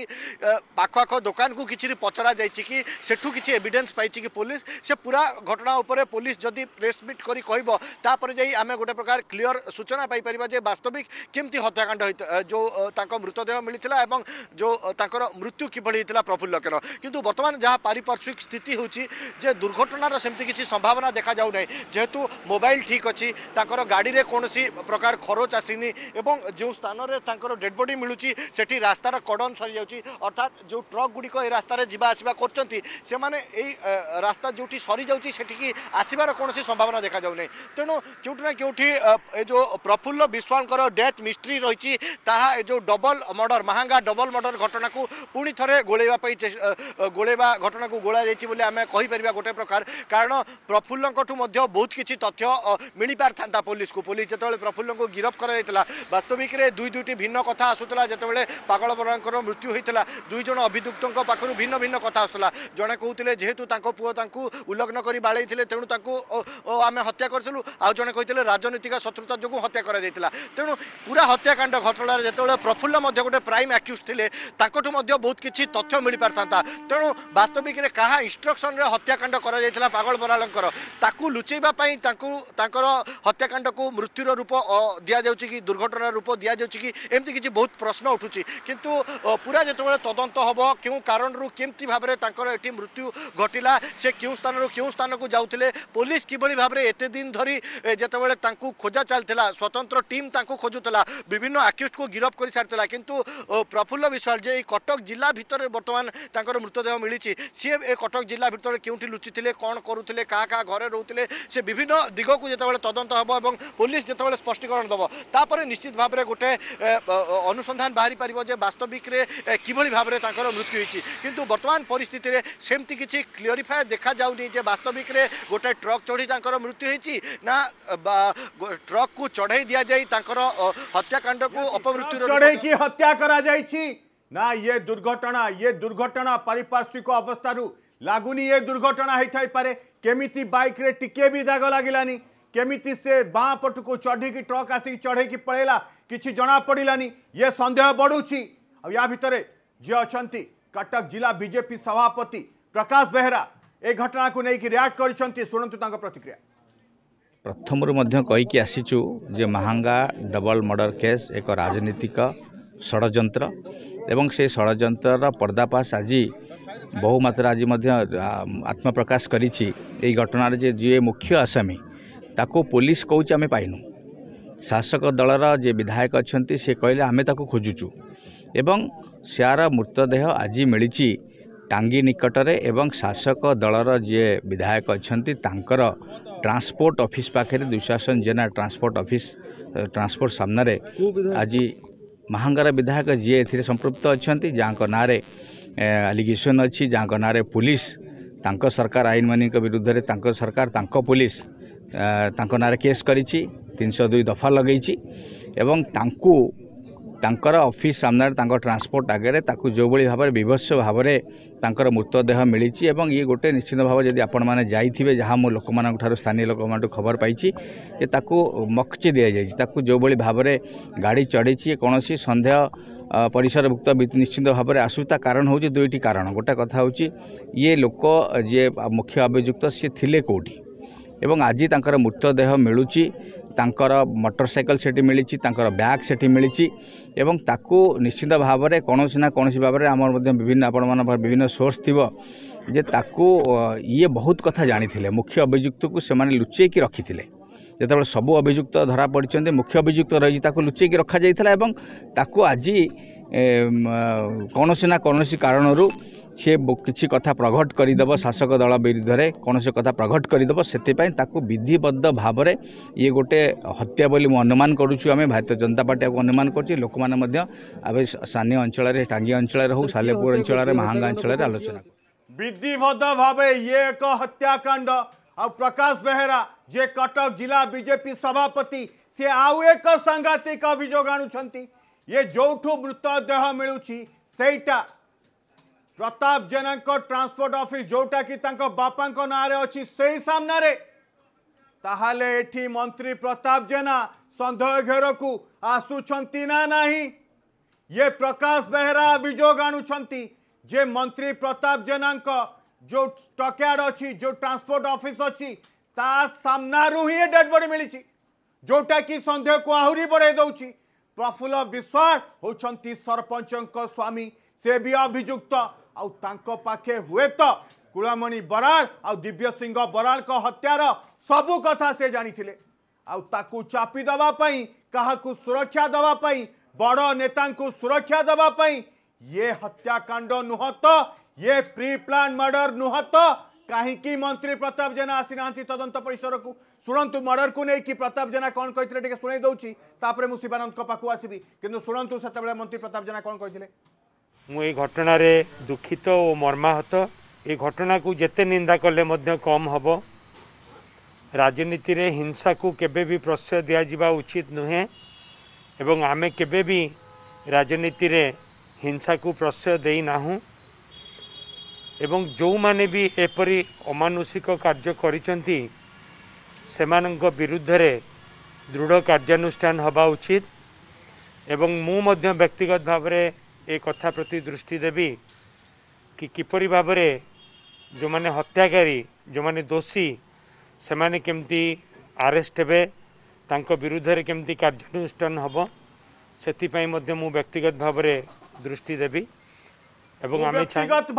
ପାଖ ଆଖ ଦୋକାନକୁ କିଛି ପଚରା ଯାଇଛି କି ସେଠୁ ତାକୁ କିଛି ଏଭିଡେନ୍ସ ପାଇଛି କି ପୋଲିସ ସେ ପୁରା ଘଟଣା ଉପରେ ପୋଲିସ ଯଦି ପ୍ରେସ୍ ମିଟ୍ କରି କହିବ ତାପରେ ଯାଇ ଆମେ ଗୋଟେ ପ୍ରକାର କ୍ଲିୟର୍ ସୂଚନା ପାଇପାରିବା ଯେ ବାସ୍ତବିକ କେମିତି ହତ୍ୟାକାଣ୍ଡ ଯେଉଁ ତାଙ୍କ ମୃତଦେହ ମିଳିଥିଲା ଏବଂ ଯେଉଁ ତାଙ୍କର ମୃତ୍ୟୁ କିଭଳି ହୋଇଥିଲା ପ୍ରଫୁଲ୍ଲକେର କିନ୍ତୁ ବର୍ତ୍ତମାନ ଯାହା ପାରିପାର୍ଶ୍ୱିକ ସ୍ଥିତି ହେଉଛି ଯେ ଦୁର୍ଘଟଣାର ସେମିତି କିଛି ସମ୍ଭାବନା ଦେଖାଯାଉନାହିଁ ଯେହେତୁ ମୋବାଇଲ ଠିକ୍ ଅଛି ତାଙ୍କର ଗାଡ଼ିରେ କୌଣସି ପ୍ରକାର ଖରଚ ଆସିନି ଏବଂ ଯେଉଁ ସ୍ଥାନରେ ତାଙ୍କର ଡେଡ୍ ବଡି ମିଳୁଛି ସେଠି ରାସ୍ତାର କଡ଼ନ ସରିଯାଉଛି ଅର୍ଥାତ୍ ଯେଉଁ ଟ୍ରକ୍ ଗୁଡ଼ିକ ଏ ରାସ୍ତାରେ ଯିବା ଆସିବା କରୁଛନ୍ତି ସେ ସେମାନେ ଏଇ ରାସ୍ତା ଯେଉଁଠି ସରିଯାଉଛି ସେଠିକି ଆସିବାର କୌଣସି ସମ୍ଭାବନା ଦେଖାଯାଉନାହିଁ ତେଣୁ କେଉଁଠି ନା କେଉଁଠି ଏ ଯେଉଁ ପ୍ରଫୁଲ୍ଲ ବିଶ୍ୱାଳଙ୍କର ଡେଥ୍ ମିଷ୍ଟ୍ରି ରହିଛି ତାହା ଏ ଯେଉଁ double murder Mahanga double murder ଘଟଣାକୁ ପୁଣି ଥରେ ଗୋଳେଇବା ପାଇଁ ଗୋଳେଇବା ଘଟଣାକୁ ଗୋଳାଯାଇଛି ବୋଲି ଆମେ କହିପାରିବା ଗୋଟେ ପ୍ରକାର କାରଣ ପ୍ରଫୁଲ୍ଲଙ୍କଠୁ ମଧ୍ୟ ବହୁତ କିଛି ତଥ୍ୟ ମିଳିପାରିଥାନ୍ତା ପୋଲିସକୁ ପୋଲିସ ଯେତେବେଳେ ପ୍ରଫୁଲ୍ଲଙ୍କୁ ଗିରଫ କରାଯାଇଥିଲା ବାସ୍ତବିକରେ ଦୁଇ ଦୁଇଟି ଭିନ୍ନ କଥା ଆସୁଥିଲା ଯେତେବେଳେ ପାଗଳ ବରାଙ୍କର ମୃତ୍ୟୁ ହୋଇଥିଲା ଦୁଇ ଜଣ ଅଭିଯୁକ୍ତଙ୍କ ପାଖରୁ ଭିନ୍ନ ଭିନ୍ନ କଥା ଆସୁଥିଲା ଜଣେକୁ কৌলে যেহেতু তাঁর পুয় তাঁকু উল্লগ্ন করে বাড়াই তেমন তাঁকু আমি হত্যা করলু আউ জন কে রাজনৈতিক শত্রুতা যোগ হত্যা করা যাই তেমন পুরা হত্যাকাণ্ড ঘটনার যেতবে প্রফুল্ল গোটে প্রাইম আক্যুজ লে তাঁঠু বহুত কিছু তথ্য মিপারিতা তেমু বাস্তবিকরে কাহা ইনস্ট্রকশনরে হত্যাকাণ্ড করা যাই পাগল বরালঙ্কর তাকে লুচাইবা তাঁর হত্যাকাণ্ডক মৃত্যুর রূপ দিয়া যাচ্ছে কি দুর্ঘটনার রূপ দিয়া যাচ্ছে কি এমতি কিছু বহুত প্রশ্ন উঠুছি কিন্তু পুরা যেতবে তদন্ত হব কেউ কারণর কেমতি ভাবে তাঁর এটি মৃত্যু ମୃତ୍ୟୁ ଘଟିଲା ସେ କେଉଁ ସ୍ଥାନରୁ କେଉଁ ସ୍ଥାନକୁ ଯାଉଥିଲେ ପୋଲିସ କିଭଳି ଭାବରେ ଏତେ ଦିନ ଧରି ଯେତେବେଳେ ତାଙ୍କୁ ଖୋଜା ଚାଲିଥିଲା ସ୍ୱତନ୍ତ୍ର ଟିମ୍ ତାଙ୍କୁ ଖୋଜୁଥିଲା ବିଭିନ୍ନ ଆକ୍ୟୁଜ୍କୁ ଗିରଫ କରିସାରିଥିଲା କିନ୍ତୁ ପ୍ରଫୁଲ୍ଲ ବିଶ୍ୱାଳ ଯେ ଏଇ କଟକ ଜିଲ୍ଲା ଭିତରେ ବର୍ତ୍ତମାନ ତାଙ୍କର ମୃତଦେହ ମିଳିଛି ସିଏ ଏ କଟକ ଜିଲ୍ଲା ଭିତରେ କେଉଁଠି ଲୁଚିଥିଲେ କ'ଣ କରୁଥିଲେ କାହା କାହା ଘରେ ରହୁଥିଲେ ସେ ବିଭିନ୍ନ ଦିଗକୁ ଯେତେବେଳେ ତଦନ୍ତ ହେବ ଏବଂ ପୋଲିସ ଯେତେବେଳେ ସ୍ପଷ୍ଟୀକରଣ ଦେବ ତାପରେ ନିଶ୍ଚିତ ଭାବରେ ଗୋଟେ ଅନୁସନ୍ଧାନ ବାହାରି ପାରିବ ଯେ ବାସ୍ତବିକରେ କିଭଳି ଭାବରେ ତାଙ୍କର ମୃତ୍ୟୁ ହୋଇଛି କିନ୍ତୁ ବର୍ତ୍ତମାନ ପରିସ୍ଥିତିରେ ସେମିତି एमती किसी क्लीयरीफाए देखा जाऊनी बास्तविक गोटे ट्रक चढ़ी मृत्यु ना ट्रक को चढ़ई दि जाए हत्याकांड को अपमृत्यु चढ़ई हत्या कर ना ये दुर्घटना ये दुर्घटना पारिपार्श्विक अवस्था लगुनी ये दुर्घटना होता पारे केमी बैक टिके भी दाग लगलानी केमी से बाँ पट को चढ़ की ट्रक आसिक चढ़ पलैला किसी जना पड़ानी ये सन्देह बढ़ू या भितर जी अच्छा कटक जिला बीजेपी सभापति ପ୍ରକାଶ ବେହେରା ଏ ଘଟଣାକୁ ନେଇକି ରିଆକ୍ଟ କରିଛନ୍ତି ଶୁଣନ୍ତୁ ତାଙ୍କ ପ୍ରତିକ୍ରିୟା ପ୍ରଥମରୁ ମଧ୍ୟ କହିକି ଆସିଛୁ ଯେ ମହାଙ୍ଗା ଡବଲ ମର୍ଡ଼ର କେସ୍ ଏକ ରାଜନୈତିକ ଷଡ଼ଯନ୍ତ୍ର ଏବଂ ସେ ଷଡ଼ଯନ୍ତ୍ରର ପର୍ଦ୍ଦାପାଶ ଆଜି ବହୁମାତ୍ରା ଆଜି ମଧ୍ୟ ଆତ୍ମପ୍ରକାଶ କରିଛି ଏହି ଘଟଣାରେ ଯେ ଯିଏ ମୁଖ୍ୟ ଆସାମୀ ତାକୁ ପୋଲିସ କହୁଛି ଆମେ ପାଇନୁ ଶାସକ ଦଳର ଯିଏ ବିଧାୟକ ଅଛନ୍ତି ସେ କହିଲେ ଆମେ ତାକୁ ଖୋଜୁଛୁ ଏବଂ ସେ ମୃତଦେହ ଆଜି ମିଳିଛି ଟାଙ୍ଗି ନିକଟରେ ଏବଂ ଶାସକ ଦଳର ଯିଏ ବିଧାୟକ ଅଛନ୍ତି ତାଙ୍କର ଟ୍ରାନ୍ସପୋର୍ଟ ଅଫିସ୍ ପାଖରେ Dushasan Jena transport office transport ସାମ୍ନାରେ ଆଜି ମହାଙ୍ଗାର ବିଧାୟକ ଯିଏ ଏଥିରେ ସମ୍ପୃକ୍ତ ଅଛନ୍ତି ଯାହାଙ୍କ ନାଁରେ ଆଲିଗେସନ୍ ଅଛି ଯାହାଙ୍କ ନାଁରେ ପୋଲିସ ତାଙ୍କ ସରକାର ଆଇନମାନଙ୍କ ବିରୁଦ୍ଧରେ ତାଙ୍କ ସରକାର ତାଙ୍କ ପୋଲିସ ତାଙ୍କ ନାଁରେ କେସ୍ କରିଛି ତିନିଶହ ଦୁଇ ଦଫା ଲଗେଇଛି ଏବଂ ତାଙ୍କୁ ତାଙ୍କର ଅଫିସ୍ ସାମ୍ନାରେ ତାଙ୍କ ଟ୍ରାନ୍ସପୋର୍ଟ ଆଗରେ ତାକୁ ଯେଉଁଭଳି ଭାବରେ ବିଭତ୍ସ ଭାବରେ ତାଙ୍କର ମୃତଦେହ ମିଳିଛି ଏବଂ ଇଏ ଗୋଟେ ନିଶ୍ଚିନ୍ତ ଭାବରେ ଯଦି ଆପଣମାନେ ଯାଇଥିବେ ଯାହା ମୁଁ ଲୋକମାନଙ୍କଠାରୁ ସ୍ଥାନୀୟ ଲୋକମାନଙ୍କଠୁ ଖବର ପାଇଛି ଯେ ତାକୁ ମକ୍ଚି ଦିଆଯାଇଛି ତାକୁ ଯେଉଁଭଳି ଭାବରେ ଗାଡ଼ି ଚଢ଼ିଛି କୌଣସି ସନ୍ଦେହ ପରିସରଭୁକ୍ତ ନିଶ୍ଚିନ୍ତ ଭାବରେ ଆସୁ ତା କାରଣ ହେଉଛି ଦୁଇଟି କାରଣ ଗୋଟେ କଥା ହେଉଛି ଇଏ ଲୋକ ଯିଏ ମୁଖ୍ୟ ଅଭିଯୁକ୍ତ ସିଏ ଥିଲେ କେଉଁଠି ଏବଂ ଆଜି ତାଙ୍କର ମୃତଦେହ ମିଳୁଛି ତାଙ୍କର ମଟରସାଇକେଲ ସେଠି ମିଳିଛି ତାଙ୍କର ବ୍ୟାଗ୍ ସେଠି ମିଳିଛି ଏବଂ ତାକୁ ନିଶ୍ଚିନ୍ତ ଭାବରେ କୌଣସି ନା କୌଣସି ଭାବରେ ଆମର ମଧ୍ୟ ବିଭିନ୍ନ ଆପଣମାନଙ୍କ ବିଭିନ୍ନ ସୋର୍ସ ଥିବ ଯେ ତାକୁ ଇଏ ବହୁତ କଥା ଜାଣିଥିଲେ ମୁଖ୍ୟ ଅଭିଯୁକ୍ତକୁ ସେମାନେ ଲୁଚେଇକି ରଖିଥିଲେ ଯେତେବେଳେ ସବୁ ଅଭିଯୁକ୍ତ ଧରା ପଡ଼ିଛନ୍ତି ମୁଖ୍ୟ ଅଭିଯୁକ୍ତ ରହିଛି ତାକୁ ଲୁଚେଇକି ରଖାଯାଇଥିଲା ଏବଂ ତାକୁ ଆଜି କୌଣସି ନା କୌଣସି କାରଣରୁ सी किसी कथ प्रघट करदेव शासक दल विरुद्ध कौन से कथ प्रघट करदेव से विधिवद्ध भाव में ये गोटे हत्या बोली अनुमान करें भारतीय जनता पार्टी अनुमान कर लोक मैंने स्थानीय अंचल टांगी अंचल हो सालेपुर अंचल महांगा अंचल आलोचना विधिवद्ध भाव ये एक हत्याकांड प्रकाश बेहरा जे कटक जिला बीजेपी सभापति सी आउ एक सांघातिक अभोग आणुंट ये जो मृतदेह मिलूँ से प्रताप जेना ट्रांसपोर्ट ऑफिस जोटा कि बापा नाँ अच्छी से सान मंत्री प्रताप जेना सन्देह घेर को आसुचना ना ये प्रकाश बेहरा अभोग आणुंजे मंत्री प्रताप जेना जो स्टकयार्ड अच्छी जो ट्रांसपोर्ट ऑफिस अच्छी तानु ही डेडबडी मिली जोटा कि सन्देह को आहरी बढ़े दौर प्रफुल्ल विश्वास होती सरपंच स्वामी से भी अभिजुक्त आखे हुए तो कूलमणि बराल आ दिव्य सिंह बराल हत्यार सब कथा से जानते आपी दवापी क्या सुरक्षा दवापी बड़ नेता सुरक्षा दवापी ये हत्याकांड नुहत ये प्रि प्लान मर्डर नुहत कहीं मंत्री प्रताप जेना आसी तदंत परिसर को शुणु मर्डर को लेकिन प्रताप जेना कौन कही शुणी दौर मुझ शिवानंद आसबी कितु शुणु से मंत्री प्रताप जेना कौन कही ମୁଁ ଏଇ ଘଟଣାରେ ଦୁଃଖିତ ଓ ମର୍ମାହତ ଏ ଘଟଣାକୁ ଯେତେ ନିନ୍ଦା କଲେ ମଧ୍ୟ କମ୍ ହେବ ରାଜନୀତିରେ ହିଂସାକୁ କେବେ ବି ପ୍ରଶ୍ରୟ ଦିଆଯିବା ଉଚିତ ନୁହେଁ ଏବଂ ଆମେ କେବେ ବି ରାଜନୀତିରେ ହିଂସାକୁ ପ୍ରଶ୍ରୟ ଦେଇନାହୁଁ ଏବଂ ଯେଉଁମାନେ ବି ଏପରି ଅମାନୁଷିକ କାର୍ଯ୍ୟ କରିଛନ୍ତି ସେମାନଙ୍କ ବିରୁଦ୍ଧରେ ଦୃଢ଼ କାର୍ଯ୍ୟାନୁଷ୍ଠାନ ହେବା ଉଚିତ ଏବଂ ମୁଁ ମଧ୍ୟ ବ୍ୟକ୍ତିଗତ ଭାବରେ एक कथा प्रति दृष्टि देवी कि किपर भाव जो मैंने हत्याकारी जो मैंने दोषी से मैंने केमी आरेस्ट हे विरुद्ध केमी कार्यानुषान हम से मु भाव दृष्टि देवी व्यक्तिगत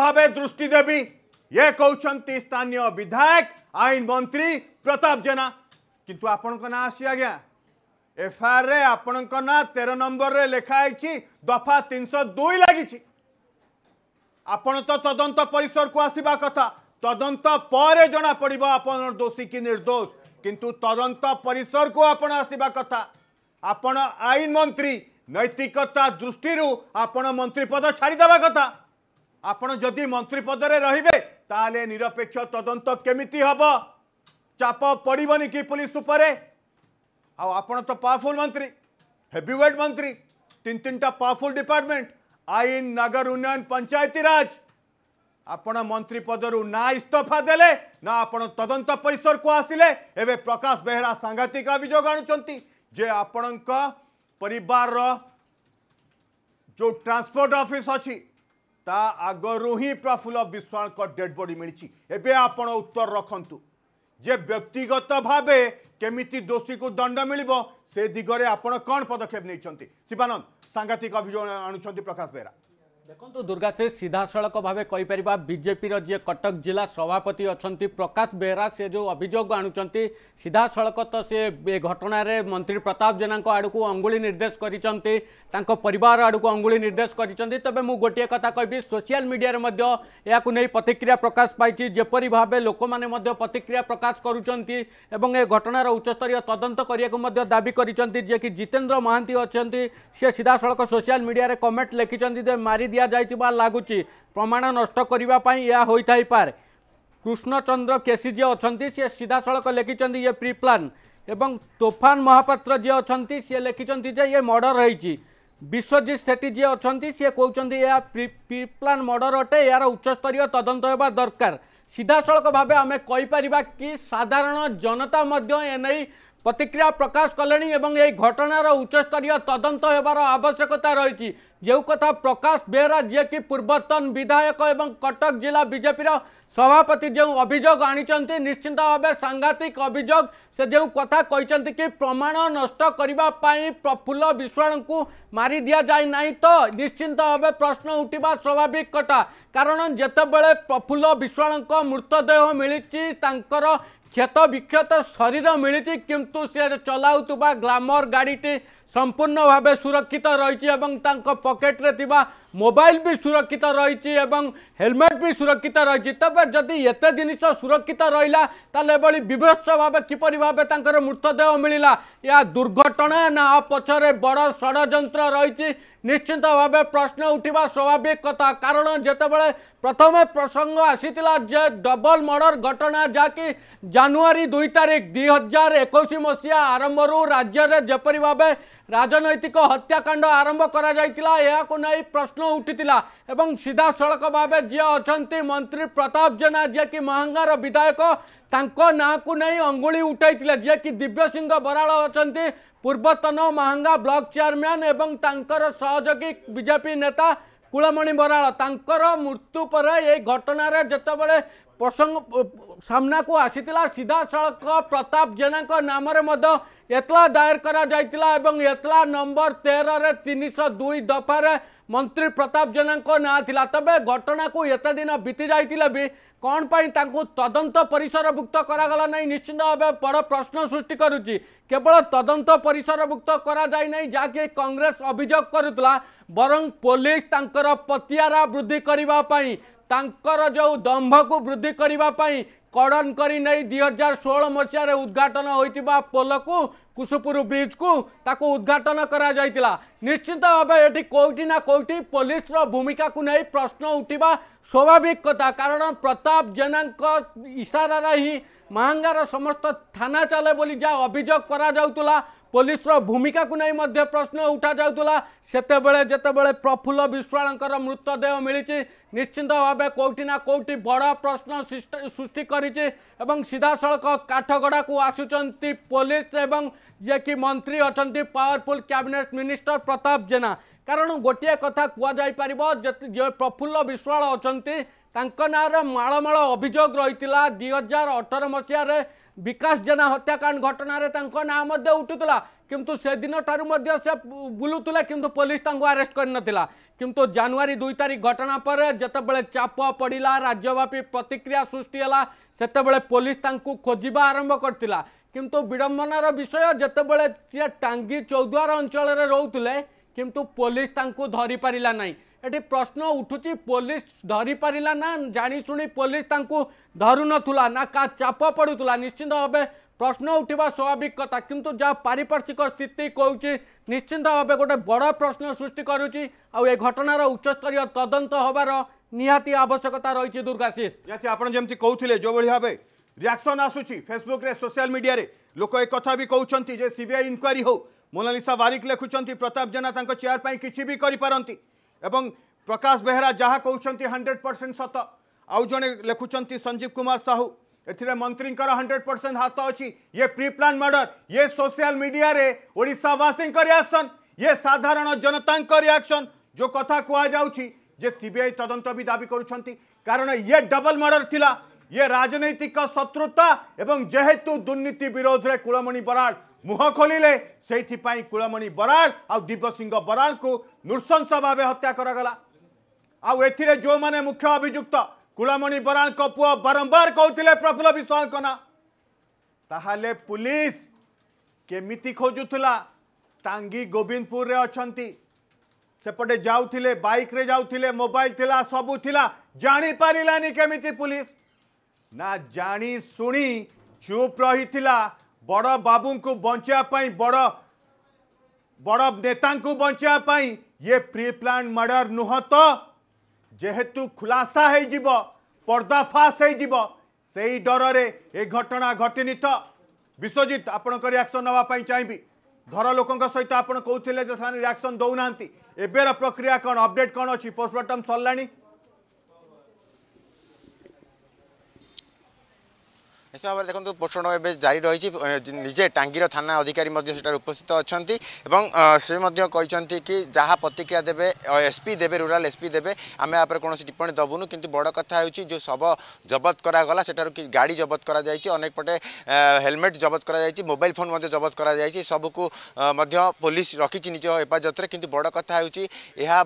भाव दृष्टि देवी ये कहते स्थानीय विधायक आईन मंत्री प्रताप जेना किंतु आपण का ना आसी आज्ञा এফআইআর আপনার না তের নম্বরের লেখা হয়েছি দফা তিনশো দুই লাগিছি আপনার তো তদন্ত পরিসরক আসবা কথা তদন্ত পরে জনা পড়ব আপনার দোষী কি নির্দোষ কিন্তু তদন্ত পরিসরক আপনার আসবা কথা আপন আইন মন্ত্রী নৈতিকতা দৃষ্টি আপন মন্ত্রী পদ ছাড়িদেবা কথা আপন যদি মন্ত্রী পদরে রহবে তাহলে নিরপেক্ষ তদন্ত কেমিতি হব চাপ পড়বনি কি পুলিশ উপরে ଆଉ ଆପଣ ତ ପାୱାରଫୁଲ୍ ମନ୍ତ୍ରୀ ହେଭିୱେଟ୍ ମନ୍ତ୍ରୀ ତିନି ତିନିଟା ପାୱାରଫୁଲ୍ ଡିପାର୍ଟମେଣ୍ଟ ଆଇନ ନଗର ଉନ୍ନୟନ ପଞ୍ଚାୟତିରାଜ ଆପଣ ମନ୍ତ୍ରୀ ପଦରୁ ନା ଇସ୍ତଫା ଦେଲେ ନା ଆପଣ ତଦନ୍ତ ପରିସରକୁ ଆସିଲେ ଏବେ ପ୍ରକାଶ ବେହେରା ସାଂଘାତିକ ଅଭିଯୋଗ ଆଣୁଛନ୍ତି ଯେ ଆପଣଙ୍କ ପରିବାରର ଯେଉଁ ଟ୍ରାନ୍ସପୋର୍ଟ ଅଫିସ୍ ଅଛି ତା ଆଗରୁ ହିଁ ପ୍ରଫୁଲ୍ଲ ବିଶ୍ୱାଳଙ୍କ ଡେଡ୍ ବଡି ମିଳିଛି ଏବେ ଆପଣ ଉତ୍ତର ରଖନ୍ତୁ जे व्यक्तिगत भाव केमी दोषी को दंड मिल से दिगरे आप कौन पदक्षेप नहीं शिवानंद सांघातिक अभोग आणुच्च प्रकाश बेहरा देखो दुर्गा से सीधा सड़क भाव कहीपर बीजेपी जी कटक जिला सभापति अच्छा प्रकाश बेहरा से जो अभोग आणुंच सीधा सड़क तो सी घटन मंत्री प्रताप जेना आड़ को अंगु निर्देश कर आड़ को अंगु निर्देश कर गोटे कथा कह सोसील मीडिया प्रतिक्रिया प्रकाश पाई जपरी भाव लोक मैंने प्रतिक्रिया प्रकाश कर करटनार उच्चस्तर तदंत करने दाबी करते जितेन्द्र महांती अच्छा सीधा सड़क सोसील मीडिया कमेंट लिखिं मारी ଦିଆଯାଇଥିବା ଲାଗୁଛି ପ୍ରମାଣ ନଷ୍ଟ କରିବା ପାଇଁ ଏହା ହୋଇଥାଇପାରେ କୃଷ୍ଣଚନ୍ଦ୍ର କେସି ଯିଏ ଅଛନ୍ତି ସିଏ ସିଧାସଳଖ ଲେଖିଛନ୍ତି ଇଏ ପ୍ରି ପ୍ଲାନ୍ ଏବଂ ତୋଫାନ ମହାପାତ୍ର ଯିଏ ଅଛନ୍ତି ସିଏ ଲେଖିଛନ୍ତି ଯେ ଇଏ ମର୍ଡ଼ର ହେଇଛି ବିଶ୍ୱଜିତ ସେଠୀ ଯିଏ ଅଛନ୍ତି ସିଏ କହୁଛନ୍ତି ଏହା ପ୍ରି ପ୍ଲାନ୍ ମର୍ଡ଼ର ଅଟେ ଏହାର ଉଚ୍ଚସ୍ତରୀୟ ତଦନ୍ତ ହେବା ଦରକାର ସିଧାସଳଖ ଭାବେ ଆମେ କହିପାରିବା କି ସାଧାରଣ ଜନତା ମଧ୍ୟ ଏନେଇ ପ୍ରତିକ୍রিয়া প্রকাশ কলে এবং এই ঘটনার উচ্চস্তরীয় তদন্ত হবার আবশ্যকতা রয়েছে जो कथा प्रकाश बेहरा जीक पूर्वतन विधायक एवं कटक जिला बीजेपी सभापति जो अभोग आश्चिंत भाव सांघातिक अभोग से जो कथा कही कि प्रमाण नष्ट प्रफुल्ल विश्वाण को मारी दि जाए ना तो निश्चिंत भाव प्रश्न उठवा स्वाभाविक कथा कारण जोबले प्रफुल्ल विश्वाण मृतदेह मिली क्षत विक्षत शरीर मिली किंतु सी चलाऊ ग्लामर गाड़ीटी সম্পূর্ণ ভাবে সুরক্ষিত রয়েছে এবং তাঙ্ক পকেটরে থিবা মোবাইল বি সুরক্ষিত রয়েছে এবং হেলমেট বি সুরক্ষিত রয়েছে তবে যদি এতে জিনিস সুরক্ষিত রহিলা তাহলে এভাবে বিভৎস ভাবে কিপর ভাবে তাঁর মৃতদেহ মিলিলা ইয়া দুর্ঘটনা না পছরে বড় ষড়যন্ত্র রয়েছে নিশ্চিত ভাবে প্রশ্ন উঠিবা স্বাভাবিক কথা কারণ যেতবে প্রথমে প্রসঙ্গ আসিলা যে ডবল মর্ডর ঘটনা যা কি জানুয়ারি দুই তারিখ দুই হাজার একুশ মসিহা আরম্ভর রাজ্যের যেপরি ভাবে राजनैतिक हत्याकांड आरंभ कर जाइतिला प्रश्न उठी एवं सीधा सड़क भाव जी अच्छा मंत्री प्रताप जेना जी महांगार विधायक ना को नहीं अंगु उठाई जी कि दिव्य सिंह बराल अच्छा पूर्वतन महांगा ब्लक चेयरमैन और सहयोगी बीजेपी नेता कूलमणि बराल मृत्यु पर यह घटन जिते बड़े प्रसंग ସାମ୍ନାକୁ ଆସିଥିଲା ସିଧାସଳଖ ପ୍ରତାପ ଜେନାଙ୍କ ନାମରେ ମଧ୍ୟ ଏତଲା ଦାୟର କରାଯାଇଥିଲା ଏବଂ ଏତଲା ନମ୍ବର ତେରରେ ତିନିଶହ ଦୁଇ ଦଫାରେ ମନ୍ତ୍ରୀ ପ୍ରତାପ ଜେନାଙ୍କ ନାଁ ଥିଲା ତେବେ ଘଟଣାକୁ ଏତେ ଦିନ ବିତି ଯାଇଥିଲେ ବି କ'ଣ ପାଇଁ ତାଙ୍କୁ ତଦନ୍ତ ପରିସରଭୁକ୍ତ କରାଗଲା ନାହିଁ ନିଶ୍ଚିନ୍ତ ଭାବେ ବଡ଼ ପ୍ରଶ୍ନ ସୃଷ୍ଟି କରୁଛି କେବଳ ତଦନ୍ତ ପରିସରଭୁକ୍ତ କରାଯାଇ ନାହିଁ ଯାହାକି କଂଗ୍ରେସ ଅଭିଯୋଗ କରୁଥିଲା ବରଂ ପୋଲିସ ତାଙ୍କର ପତିଆରା ବୃଦ୍ଧି କରିବା ପାଇଁ ତାଙ୍କର ଯେଉଁ ଦମ୍ଭକୁ ବୃଦ୍ଧି କରିବା ପାଇଁ କଡ଼ନକରି ନେଇ ଦୁଇ ହଜାର ଷୋହଳ ମସିହାରେ ଉଦ୍ଘାଟନ ହୋଇଥିବା ପୋଲକୁ କୁସୁପୁର ବ୍ରିଜ୍କୁ ତାକୁ ଉଦ୍ଘାଟନ କରାଯାଇଥିଲା ନିଶ୍ଚିତ ଭାବେ ଏଠି କେଉଁଠି ନା କେଉଁଠି ପୋଲିସର ଭୂମିକାକୁ ନେଇ ପ୍ରଶ୍ନ ଉଠିବା ସ୍ୱାଭାବିକ କଥା କାରଣ ପ୍ରତାପ ଜେନାଙ୍କ ଇସାରାରେ ହିଁ ମାହାଙ୍ଗାର ସମସ୍ତ ଥାନା ଚାଲେ ବୋଲି ଯାହା ଅଭିଯୋଗ କରାଯାଉଥିଲା ପୋଲିସର ଭୂମିକାକୁ ନେଇ ମଧ୍ୟ ପ୍ରଶ୍ନ ଉଠାଯାଉଥିଲା ସେତେବେଳେ ଯେତେବେଳେ ପ୍ରଫୁଲ୍ଲ ବିଶ୍ୱାଳଙ୍କର ମୃତଦେହ ମିଳିଛି ନିଶ୍ଚିନ୍ତ ଭାବେ କେଉଁଠି ନା କେଉଁଠି ବଡ଼ ପ୍ରଶ୍ନ ସୃଷ୍ଟି କରିଛି ଏବଂ ସିଧାସଳଖ କାଠଗଡ଼ାକୁ ଆସୁଛନ୍ତି ପୋଲିସ ଏବଂ ଯିଏକି ମନ୍ତ୍ରୀ ଅଛନ୍ତି powerful cabinet minister Pratap Jena କାରଣ ଗୋଟିଏ କଥା କୁହାଯାଇପାରିବ ଯେ ପ୍ରଫୁଲ୍ଲ ବିଶ୍ୱାଳ ଅଛନ୍ତି ତାଙ୍କ ନାଁରେ ମାଳ ମାଳ ଅଭିଯୋଗ ରହିଥିଲା ଦୁଇ ହଜାର ଅଠର ମସିହାରେ विकास जेना हत्याकांड घटन नाम उठूला किंतु से दिन ठार्ध से बुलूला कि पुलिस आरेस्ट कर किंतु जानुरी दुई तारीख घटना पर जोबले चाप पड़ा राज्यव्यापी प्रतिक्रिया सृष्टि से पुलिस खोजा आरंभ कर किंतु विड़म्बनार विषय जोबले सी टांगी चौदार अंचल रोते कि पुलिस धरी पारा ना এটি প্রশ্ন উঠুছি পুলিশ ধরি ধরিপারা না জাশু পুলিশ তাঁকু ধরুনলা না কা চাপ পড়ুলা নিশ্চিন্ত ভাবে প্রশ্ন উঠিবা স্বাভাবিক কথা কিন্তু যা পারিপার্শ্বিক স্থিতি কৌছি নিশ্চিন্ত ভাবে গোটে বড় প্রশ্ন সৃষ্টি করুছি আ ঘটনার উচ্চস্তরীয় তদন্ত হবার নিহতি আবশ্যকতা রয়েছে দুর্গাশিষ নিহতি আপনার যেমন কৌলে যেভাবে ভাবে রিয়াকশন আসুচি ফেসবুকরে সোশিয়াল মিডিয়ায় লোক এ কথা বি কৌন যে সিবিআই ইনকোয়ারি হোক মোনালিসা বারিক লেখুচার প্রতাপ জেনা তাঁর চেয়ার পাই কিছু বি করে পারতি এবং প্রকাশ বেহরা যাহা কউচন্তি 100% শত আউ জনে লেখুচন্তি সঞ্জীব কুমার সাহু এতিরে মন্ত্রীଙ୍କর 100% হাত আছে ইয়ে প্রি প্ল্যান মার্ডার ইয়ে সোশ্যাল মিডিয়া রে ওড়িশা বাসিং করি অ্যাকশন ইয়ে সাধারণ জনতাଙ୍କর রিয়াকশন জো কথা কোয়া যাওচি যে সিবিআই তদন্তবি দাবি করুচন্তি কারণ ইয়ে ডাবল মার্ডার থিলা ইয়ে রাজনৈতিক ক শত্রুতা এবং জেহেতু দুর্নীতি বিरोध रे কুলামণি বরণ মুখ খলিলে সেইতি পই কুলামণি বরণ আউ দিব্য সিং বরণ কো ନୃଶଂସ ଭାବେ ହତ୍ୟା କରାଗଲା ଆଉ ଏଥିରେ ଯେଉଁମାନେ ମୁଖ୍ୟ ଅଭିଯୁକ୍ତ କୁଳମଣି ବରାଳଙ୍କ ପୁଅ ବାରମ୍ବାର କହୁଥିଲେ ପ୍ରଫୁଲ୍ଲ ବିଶ୍ୱାଳଙ୍କ ନାଁ ତାହେଲେ ପୁଲିସ କେମିତି ଖୋଜୁଥିଲା ଟାଙ୍ଗି ଗୋବିନ୍ଦପୁରରେ ଅଛନ୍ତି ସେପଟେ ଯାଉଥିଲେ ବାଇକ୍ରେ ଯାଉଥିଲେ ମୋବାଇଲ ଥିଲା ସବୁ ଥିଲା ଜାଣିପାରିଲାନି କେମିତି ପୁଲିସ ନା ଜାଣି ଶୁଣି ଚୁପ୍ ରହିଥିଲା ବଡ଼ ବାବୁଙ୍କୁ ବଞ୍ଚାଇବା ପାଇଁ ବଡ଼ ବଡ଼ ନେତାଙ୍କୁ ବଞ୍ଚାଇବା ପାଇଁ ये ପ୍ରି ପ୍ଲାନ୍ ମର୍ଡର ନୁହଁ ତ ଯେହେତୁ ଖୁଲାସା ହେଇଯିବ ପର୍ଦ୍ଦାଫାଶ ହେଇଯିବ ସେଇ ଡରରେ ଏ ଘଟଣା ଘଟିନି ତ ବିଶ୍ୱଜିତ ଆପଣଙ୍କ ରିଆକ୍ସନ୍ ନେବା ପାଇଁ ଚାହିଁବି ଘର ଲୋକଙ୍କ ସହିତ ଆପଣ କହୁଥିଲେ ଯେ ସେମାନେ ରିଆକ୍ସନ୍ ଦେଉନାହାନ୍ତି ଏବେର ପ୍ରକ୍ରିୟା କ'ଣ ଅପଡେଟ୍ କ'ଣ ଅଛି ପୋଷ୍ଟମର୍ଟମ୍ ସରିଲାଣି ନିଶ୍ଚିତ ଭାବରେ ଦେଖନ୍ତୁ ପୋଷଣ ଏବେ ଜାରି ରହିଛି ନିଜେ ଟାଙ୍ଗିର ଥାନା ଅଧିକାରୀ ମଧ୍ୟ ସେଠାରେ ଉପସ୍ଥିତ ଅଛନ୍ତି ଏବଂ ସେ ମଧ୍ୟ କହିଛନ୍ତି କି ଯାହା ପ୍ରତିକ୍ରିୟା ଦେବେ ଏସ୍ପି ଦେବେ ରୁରାଲ ଏସ୍ପି ଦେବେ ଆମେ ୟା ଉପରେ କୌଣସି ଟିପ୍ପଣୀ ଦେବୁନୁ କିନ୍ତୁ ବଡ଼ କଥା ହେଉଛି ଯେଉଁ ଶବ ଜବତ କରାଗଲା ସେଠାରୁ କି ଗାଡ଼ି ଜବତ କରାଯାଇଛି ଅନେକ ପଟେ ହେଲମେଟ୍ ଜବତ କରାଯାଇଛି ମୋବାଇଲ ଫୋନ୍ ମଧ୍ୟ ଜବତ କରାଯାଇଛି ସବୁକୁ ମଧ୍ୟ ପୋଲିସ ରଖିଛି ନିଜ ହେଫାଜତରେ କିନ୍ତୁ ବଡ଼ କଥା ହେଉଛି ଏହା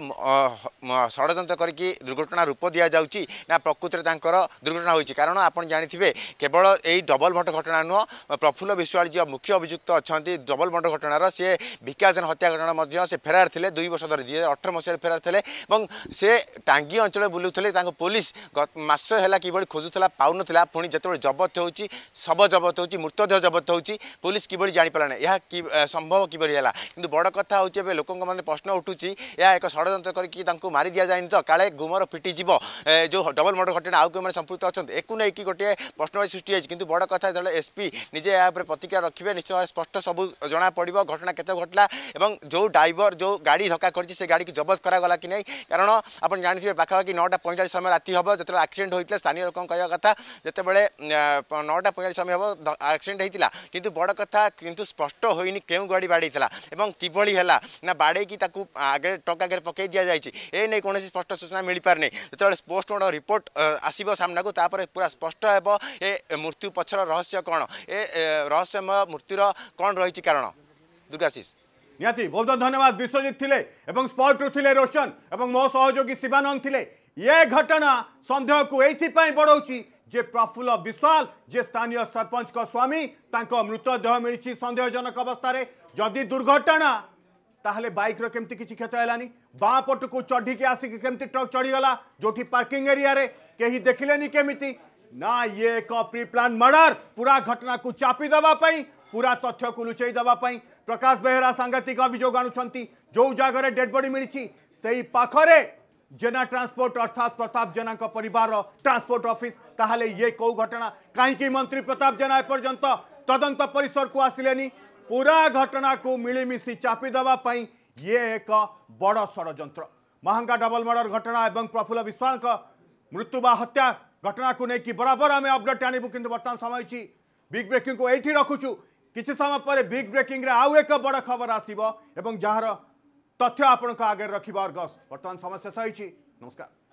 ଷଡ଼ଯନ୍ତ୍ର କରିକି ଦୁର୍ଘଟଣା ରୂପ ଦିଆଯାଉଛି ନା ପ୍ରକୃତରେ ତାଙ୍କର ଦୁର୍ଘଟଣା ହୋଇଛି କାରଣ ଆପଣ ଜାଣିଥିବେ କେବଳ ए डबल मर्डर घटना नुह प्रफुल्ल विश्व जिउँ मुख्य अभियुक्त अहिले डबल मट घटार सि भिक हत्या घटनामा फेरारे दुई वर्ष धेरै दुई हजार अठर मसिहे फेरारे से टांगी अञ्चल बुलुले पिलस मास होला कि खोजुला पुणी पि जबत हुन्छ शब जब हुन्छ मृतदेह जबत हुन्छ पुलिस कि जापारि यहाँ सम्भव किला बड कथा लोक मतलब प्रश्न उठु षड जि मिदिएन त काले गुमर फिटियो जो डबल मर्डर घटना आउँदै सम्पृक्त अन्त युकि गए प्रश्न सृष्टि কিন্তু বড় কথা যেত এসপি নিজে ଏହା ଉପରେ ପ୍ରତିକ୍ରିୟା ରଖିବେ ନିଶ୍ଚୟ ସ୍ପଷ୍ଟ ସବୁ ଜଣାପଡ଼ିବ ଘଟଣା କେତେ ଘଟିଲା ଏବଂ ଯେଉଁ ଡ୍ରାଇଭର ଯେଉଁ ଗାଡ଼ି ଧକ୍କା କରିଛି ସେ ଗାଡ଼ିକୁ ଜବତ କରାଗଲା କି ନାହିଁ କାରଣ ଆପଣ ଜାଣିଥିବେ ପାଖାପାଖି ନଅଟା ପଇଁଚାଳିଶ ସମୟ ରାତି ହେବ ଯେତେବେଳେ ଆକ୍ସିଡେଣ୍ଟ ହୋଇଥିଲା ସ୍ଥାନୀୟ ଲୋକଙ୍କ କହିବା କଥା ଯେତେବେଳେ ନଅଟା ପଇଁଚାଳିଶ ସମୟ ହେବ ଆକ୍ସିଡେଣ୍ଟ ହୋଇଥିଲା କିନ୍ତୁ ବଡ଼ କଥା କିନ୍ତୁ ସ୍ପଷ୍ଟ ହୋଇନି କେଉଁ ଗାଡ଼ି ବାଡ଼େଇଥିଲା ଏବଂ କିଭଳି ହେଲା ନା ବାଡ଼େଇକି ତାକୁ ଆଗରେ ଟ୍ରକ୍ ଆଗରେ ପକାଇ ଦିଆଯାଇଛି ଏ ନେଇ କୌଣସି ସ୍ପଷ୍ଟ ସୂଚନା ମିଳିପାରିନି ଯେତେବେଳେ ପୋଷ୍ଟମର୍ଟମ୍ ରିପୋର୍ଟ ଆସିବ ସାମ୍ନାକୁ ତାପରେ ପୁରା ସ୍ପଷ୍ଟ ହେବ ଏ ମୃତ୍ୟୁ কি পছড়া রহস্য কোন এ রহস্যমা মূর্তিৰ কোন ৰৈচি কাৰণ দুৰগাশিষ নিয়াতি বহুত ধন্যবাদ বিশ্বজিত থিলে আৰু স্পট থিলে ৰোচন আৰু মোৰ সহযোগী শিবানন থিলে এই ঘটনা সন্দেহক এইতি পই বঢ়াউচি যে প্ৰফুলৰ বিশাল যে স্থানীয় સરপঞ্জক স্বামী তাকো মৃতদেহ مليচি সন্দেহজনক অৱস্থাতে যদি দুৰ্ঘটনা তাহলে বাইক ৰ কেমতে কিচি খত এলানি বা পটুকো চঢ়ি কি আসিক কেমতে টক চঢ়ি গলা যোটি পার্কিং এৰিয়াৰে কেহি দেখিলে নি কেমিতি ना ये एक प्लान मर्डर पूरा घटना को चापी दवा पूरा तथ्य को लुचे दवा प्रकाश बेहरा सांघातिक अभियोग आणुंट जो जगार डेड बडी मिली से पाखरे जेना ट्रांसपोर्ट अर्थात प्रताप जेना पर ट्रांसपोर्ट अफिस् ताहले ये कौ घटना कहीं मंत्री प्रताप जेना एपर्यंत तदंत परिसर को आसिले पूरा घटना को मिलीमिशि चापीदे ये एक बड़ षड़ महंगा डबल मर्डर घटना और प्रफुल्ल विश्वास मृत्यु बा हत्या घटना को लेकिन बराबर आम अपडेट आनबू कि बर्तमान समय बिग ब्रेकिंग को यही रखुचु किसी समय पर बिग ब्रेकिंग आउ एक बड़ खबर जार तथ्य आपण आगे रखा अर्गस बर्तमान समय शेष होमस्कार